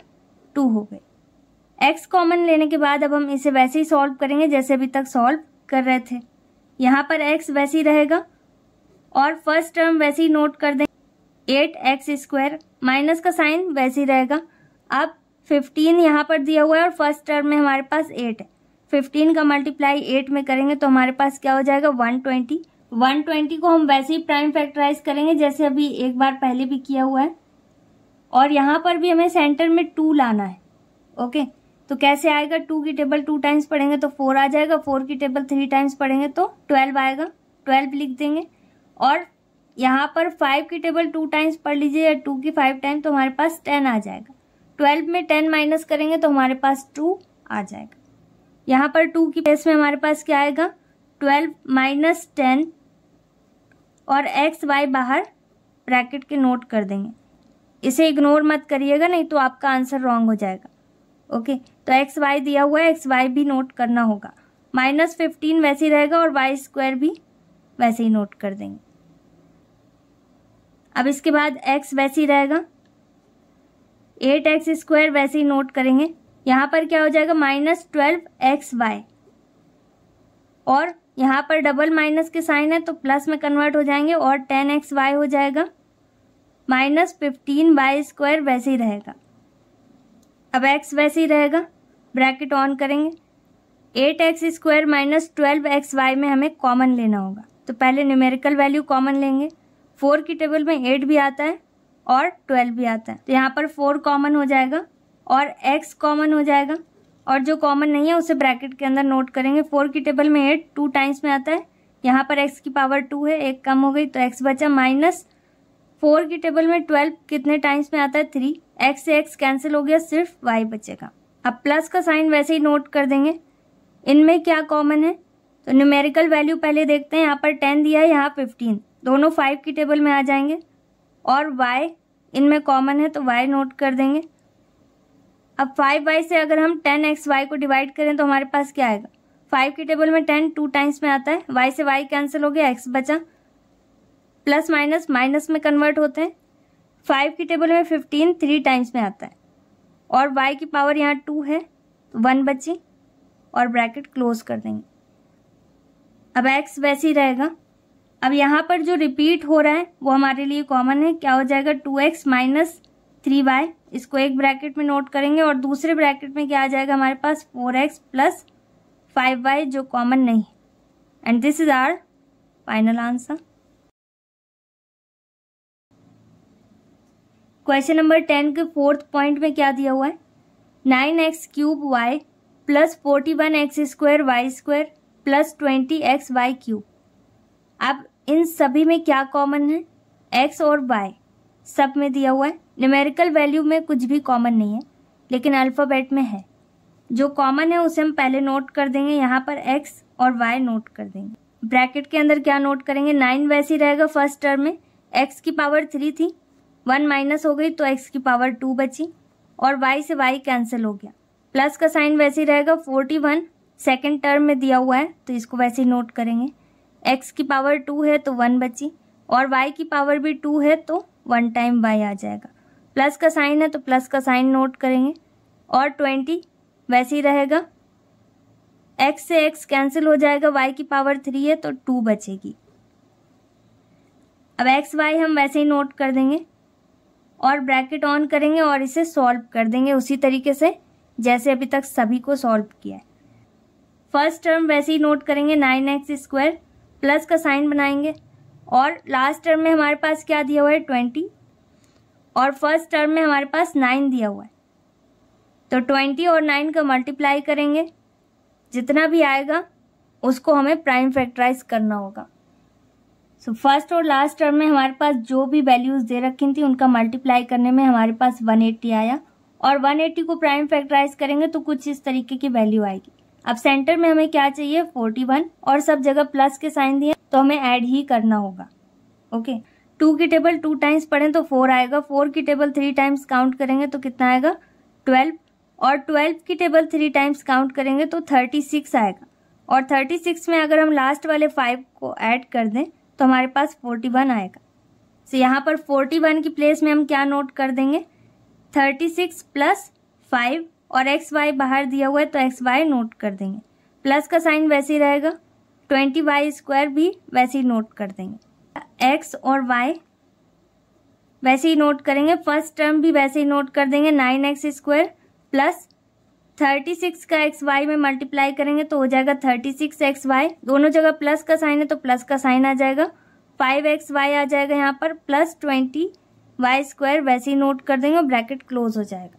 टू हो गई एक्स कॉमन लेने के बाद अब हम इसे वैसे ही सॉल्व करेंगे जैसे अभी तक सॉल्व कर रहे थे यहाँ पर एक्स वैसे ही रहेगा और फर्स्ट टर्म वैसे ही नोट कर दें एट एक्स स्क्वायर माइनस का साइन वैसे ही रहेगा अब फिफ्टीन यहाँ पर दिया हुआ है और फर्स्ट टर्म में हमारे पास एट है फिफ्टीन का मल्टीप्लाई एट में करेंगे तो हमारे पास क्या हो जाएगा वन ट्वेंटी वन ट्वेंटी को हम वैसे ही प्राइम फैक्टराइज करेंगे जैसे अभी एक बार पहले भी किया हुआ है और यहाँ पर भी हमें सेंटर में टू लाना है ओके तो कैसे आएगा टू की टेबल टू टाइम्स पढ़ेंगे तो फोर आ जाएगा फोर की टेबल थ्री टाइम्स पढ़ेंगे तो ट्वेल्व आएगा ट्वेल्व लिख देंगे और यहाँ पर फाइव की टेबल टू टाइम्स पढ़ लीजिए या टू की फाइव टाइम तो हमारे पास टेन आ जाएगा ट्वेल्व में टेन माइनस करेंगे तो हमारे पास टू आ जाएगा यहाँ पर टू की प्लेस में हमारे पास क्या आएगा ट्वेल्व माइनस टेन और एक्स वाई बाहर ब्रैकेट के नोट कर देंगे इसे इग्नोर मत करिएगा नहीं तो आपका आंसर रॉन्ग हो जाएगा ओके तो एक्स वाई दिया हुआ है एक्स वाई भी नोट करना होगा माइनस फिफ्टीन वैसे ही रहेगा और वाई स्क्वायर भी वैसे ही नोट कर देंगे अब इसके बाद एक्स वैसे ही रहेगा एट एक्स स्क्वायर वैसे ही नोट करेंगे यहाँ पर क्या हो जाएगा माइनस ट्वेल्व एक्स वाई और यहाँ पर डबल माइनस के साइन है तो प्लस में कन्वर्ट हो जाएंगे और टेन एक्स वाई हो जाएगा माइनस फिफ्टीन वाई स्क्वायर वैसे ही रहेगा अब एक्स वैसे ही रहेगा ब्रैकेट ऑन करेंगे eight x square minus twelve x y में हमें कॉमन लेना होगा तो पहले न्यूमेरिकल वैल्यू कॉमन लेंगे फोर की टेबल में एट भी आता है और ट्वेल्व भी आता है तो यहाँ पर फोर कॉमन हो जाएगा और एक्स कॉमन हो जाएगा और जो कॉमन नहीं है उसे ब्रैकेट के अंदर नोट करेंगे फोर की टेबल में एट टू टाइम्स में आता है यहाँ पर एक्स की पावर टू है एक कम हो गई तो एक्स बचा माइनस फोर की टेबल में ट्वेल्व कितने टाइम्स में आता है थ्री एक्स से एक्स कैंसिल हो गया सिर्फ वाई बचेगा अब प्लस का साइन वैसे ही नोट कर देंगे इनमें क्या कॉमन है तो न्यूमेरिकल वैल्यू पहले देखते हैं यहाँ पर टेन दिया है यहाँ फिफ्टीन दोनों फाइव की टेबल में आ जाएंगे और y इनमें कॉमन है तो y नोट कर देंगे अब फाइव वाई से अगर हम टेन एक्स वाई को डिवाइड करें तो हमारे पास क्या आएगा फाइव की टेबल में टेन टू टाइम्स में आता है वाई से वाई कैंसिल हो गया एक्स बचा प्लस माइनस माइनस में कन्वर्ट होते हैं फाइव की टेबल में फिफ्टीन थ्री टाइम्स में आता है और वाई की पावर यहाँ टू है तो वन बची और ब्रैकेट क्लोज कर देंगे अब एक्स वैसे ही रहेगा अब यहाँ पर जो रिपीट हो रहा है वो हमारे लिए कॉमन है क्या हो जाएगा two x minus three y इसको एक ब्रैकेट में नोट करेंगे और दूसरे ब्रैकेट में क्या आ जाएगा हमारे पास four x plus five y जो कॉमन नहीं and this is our final answer question number ten के फोर्थ पॉइंट में क्या दिया हुआ है nine x cube y plus forty one x square y square plus twenty x y cube अब इन सभी में क्या कॉमन है एक्स और वाई सब में दिया हुआ है न्यूमेरिकल वैल्यू में कुछ भी कॉमन नहीं है लेकिन अल्फ़ाबेट में है जो कॉमन है उसे हम पहले नोट कर देंगे यहाँ पर एक्स और वाई नोट कर देंगे ब्रैकेट के अंदर क्या नोट करेंगे नाइन वैसे ही रहेगा फर्स्ट टर्म में एक्स की पावर थ्री थी वन माइनस हो गई तो एक्स की पावर टू बची और वाई से वाई कैंसिल हो गया प्लस का साइन वैसे ही रहेगा फोर्टी वन सेकेंड टर्म में दिया हुआ है तो इसको वैसे ही नोट करेंगे एक्स की पावर टू है तो वन बची और वाई की पावर भी टू है तो वन टाइम वाई आ जाएगा प्लस का साइन है तो प्लस का साइन नोट करेंगे और ट्वेंटी वैसे ही रहेगा एक्स से एक्स कैंसिल हो जाएगा वाई की पावर थ्री है तो टू बचेगी अब एक्स वाई हम वैसे ही नोट कर देंगे और ब्रैकेट ऑन करेंगे और इसे सॉल्व कर देंगे उसी तरीके से जैसे अभी तक सभी को सॉल्व किया है फर्स्ट टर्म वैसे ही नोट करेंगे नाइन एक्स स्क्वायर प्लस का साइन बनाएंगे और लास्ट टर्म में हमारे पास क्या दिया हुआ है ट्वेंटी और फर्स्ट टर्म में हमारे पास नाइन दिया हुआ है तो ट्वेंटी और नाइन का मल्टीप्लाई करेंगे जितना भी आएगा उसको हमें प्राइम फैक्टराइज करना होगा सो फर्स्ट और लास्ट टर्म में हमारे पास जो भी वैल्यूज दे रखी थी उनका मल्टीप्लाई करने में हमारे पास 180 आया और 180 को प्राइम फैक्टराइज करेंगे तो कुछ इस तरीके की वैल्यू आएगी अब सेंटर में हमें क्या चाहिए 41 और सब जगह प्लस के साइन दिए तो हमें ऐड ही करना होगा ओके टू की टेबल टू टाइम्स पढ़ें तो फोर आएगा फोर की टेबल थ्री टाइम्स काउंट करेंगे तो कितना आएगा ट्वेल्व और ट्वेल्व की टेबल थ्री टाइम्स काउंट करेंगे तो थर्टी सिक्स आएगा और थर्टी सिक्स में अगर हम लास्ट वाले फाइव को ऐड कर दें तो हमारे पास फोर्टी वन आएगा सो so, यहाँ पर फोर्टी वन की प्लेस में हम क्या नोट कर देंगे थर्टी सिक्स प्लस फाइव और एक्स वाई बाहर दिया हुआ है तो एक्स वाई नोट कर देंगे प्लस का साइन वैसे ही रहेगा ट्वेंटी वाई स्क्वायर भी वैसे ही नोट कर देंगे एक्स और वाई वैसे ही नोट करेंगे फर्स्ट टर्म भी वैसे ही नोट कर देंगे nine x square plus thirty six का एक्स वाई में मल्टीप्लाई करेंगे तो हो जाएगा थर्टी सिक्स एक्स वाई दोनों जगह प्लस का साइन है तो प्लस का साइन आ जाएगा फाइव एक्स वाई आ जाएगा यहाँ पर प्लस ट्वेंटी वाई स्क्वायर वैसे ही नोट कर देंगे और ब्रैकेट क्लोज हो जाएगा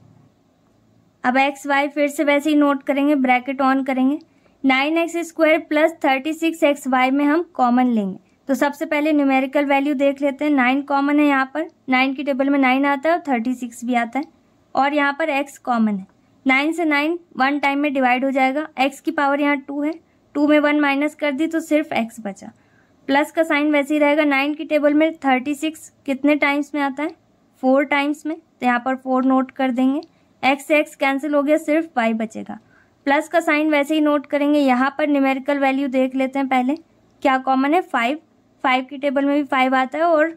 अब एक्स वाई फिर से वैसे ही नोट करेंगे ब्रैकेट ऑन करेंगे nine x square plus thirty six x y में हम कॉमन लेंगे तो सबसे पहले न्यूमेरिकल वैल्यू देख लेते हैं नाइन कॉमन है यहाँ पर नाइन की टेबल में नाइन आता है और थर्टी सिक्स भी आता है और यहाँ पर एक्स कॉमन है नाइन से नाइन वन टाइम में डिवाइड हो जाएगा एक्स की पावर यहाँ टू है टू में वन माइनस कर दी तो सिर्फ एक्स बचा प्लस का साइन वैसे ही रहेगा नाइन की टेबल में थर्टी सिक्स कितने टाइम्स में आता है फोर टाइम्स में तो यहाँ पर फोर नोट कर देंगे एक्स से एक्स कैंसिल हो गया सिर्फ वाई बचेगा प्लस का साइन वैसे ही नोट करेंगे यहाँ पर न्यूमेरिकल वैल्यू देख लेते हैं पहले क्या कॉमन है फाइव फाइव की टेबल में भी फाइव आता है और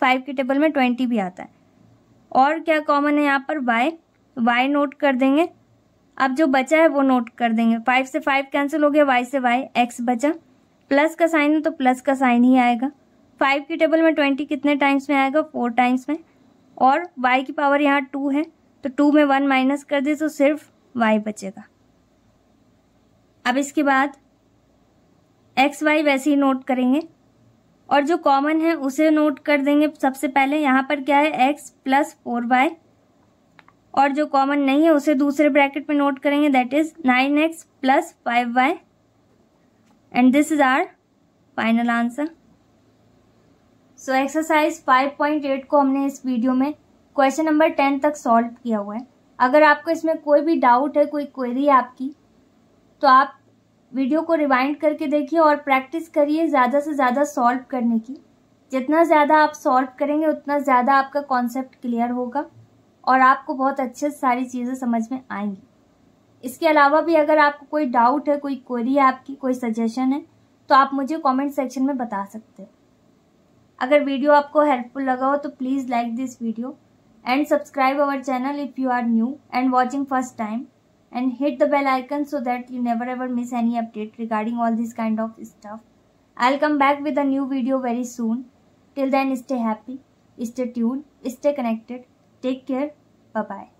फाइव की टेबल में ट्वेंटी भी आता है और क्या कॉमन है यहाँ पर वाई वाई नोट कर देंगे अब जो बचा है वो नोट कर देंगे फाइव से फाइव कैंसिल हो गया वाई से वाई एक्स बचा प्लस का साइन है तो प्लस का साइन ही आएगा फाइव की टेबल में ट्वेंटी कितने टाइम्स में आएगा फोर टाइम्स में और वाई की पावर यहाँ टू है तो टू में वन माइनस कर दे तो सिर्फ वाई बचेगा अब इसके बाद एक्स वाई वैसे ही नोट करेंगे और जो कॉमन है उसे नोट कर देंगे सबसे पहले यहाँ पर क्या है एक्स प्लस फोर वाई और जो कॉमन नहीं है उसे दूसरे ब्रैकेट में नोट करेंगे that is nine x plus five y and this is our final answer so exercise 5.8 को हमने इस वीडियो में क्वेश्चन नंबर टेन तक सॉल्व किया हुआ है अगर आपको इसमें कोई भी डाउट है कोई क्वेरी आपकी तो आप वीडियो को रिवाइंड करके देखिए और प्रैक्टिस करिए ज़्यादा से ज़्यादा सॉल्व करने की जितना ज़्यादा आप सॉल्व करेंगे उतना ज़्यादा आपका कॉन्सेप्ट क्लियर होगा और आपको बहुत अच्छे से सारी चीज़ें समझ में आएंगी इसके अलावा भी अगर आपको कोई डाउट है कोई क्वेरी है आपकी कोई सजेशन है तो आप मुझे कमेंट सेक्शन में बता सकते हो अगर वीडियो आपको हेल्पफुल लगा हो तो please like this video and subscribe our channel if you are new and watching first time and hit the bell icon so that you never ever miss any update regarding all this kind of stuff. I'll come back with a new video very soon. Till then stay happy, stay tuned, stay connected. Take care. Bye-bye.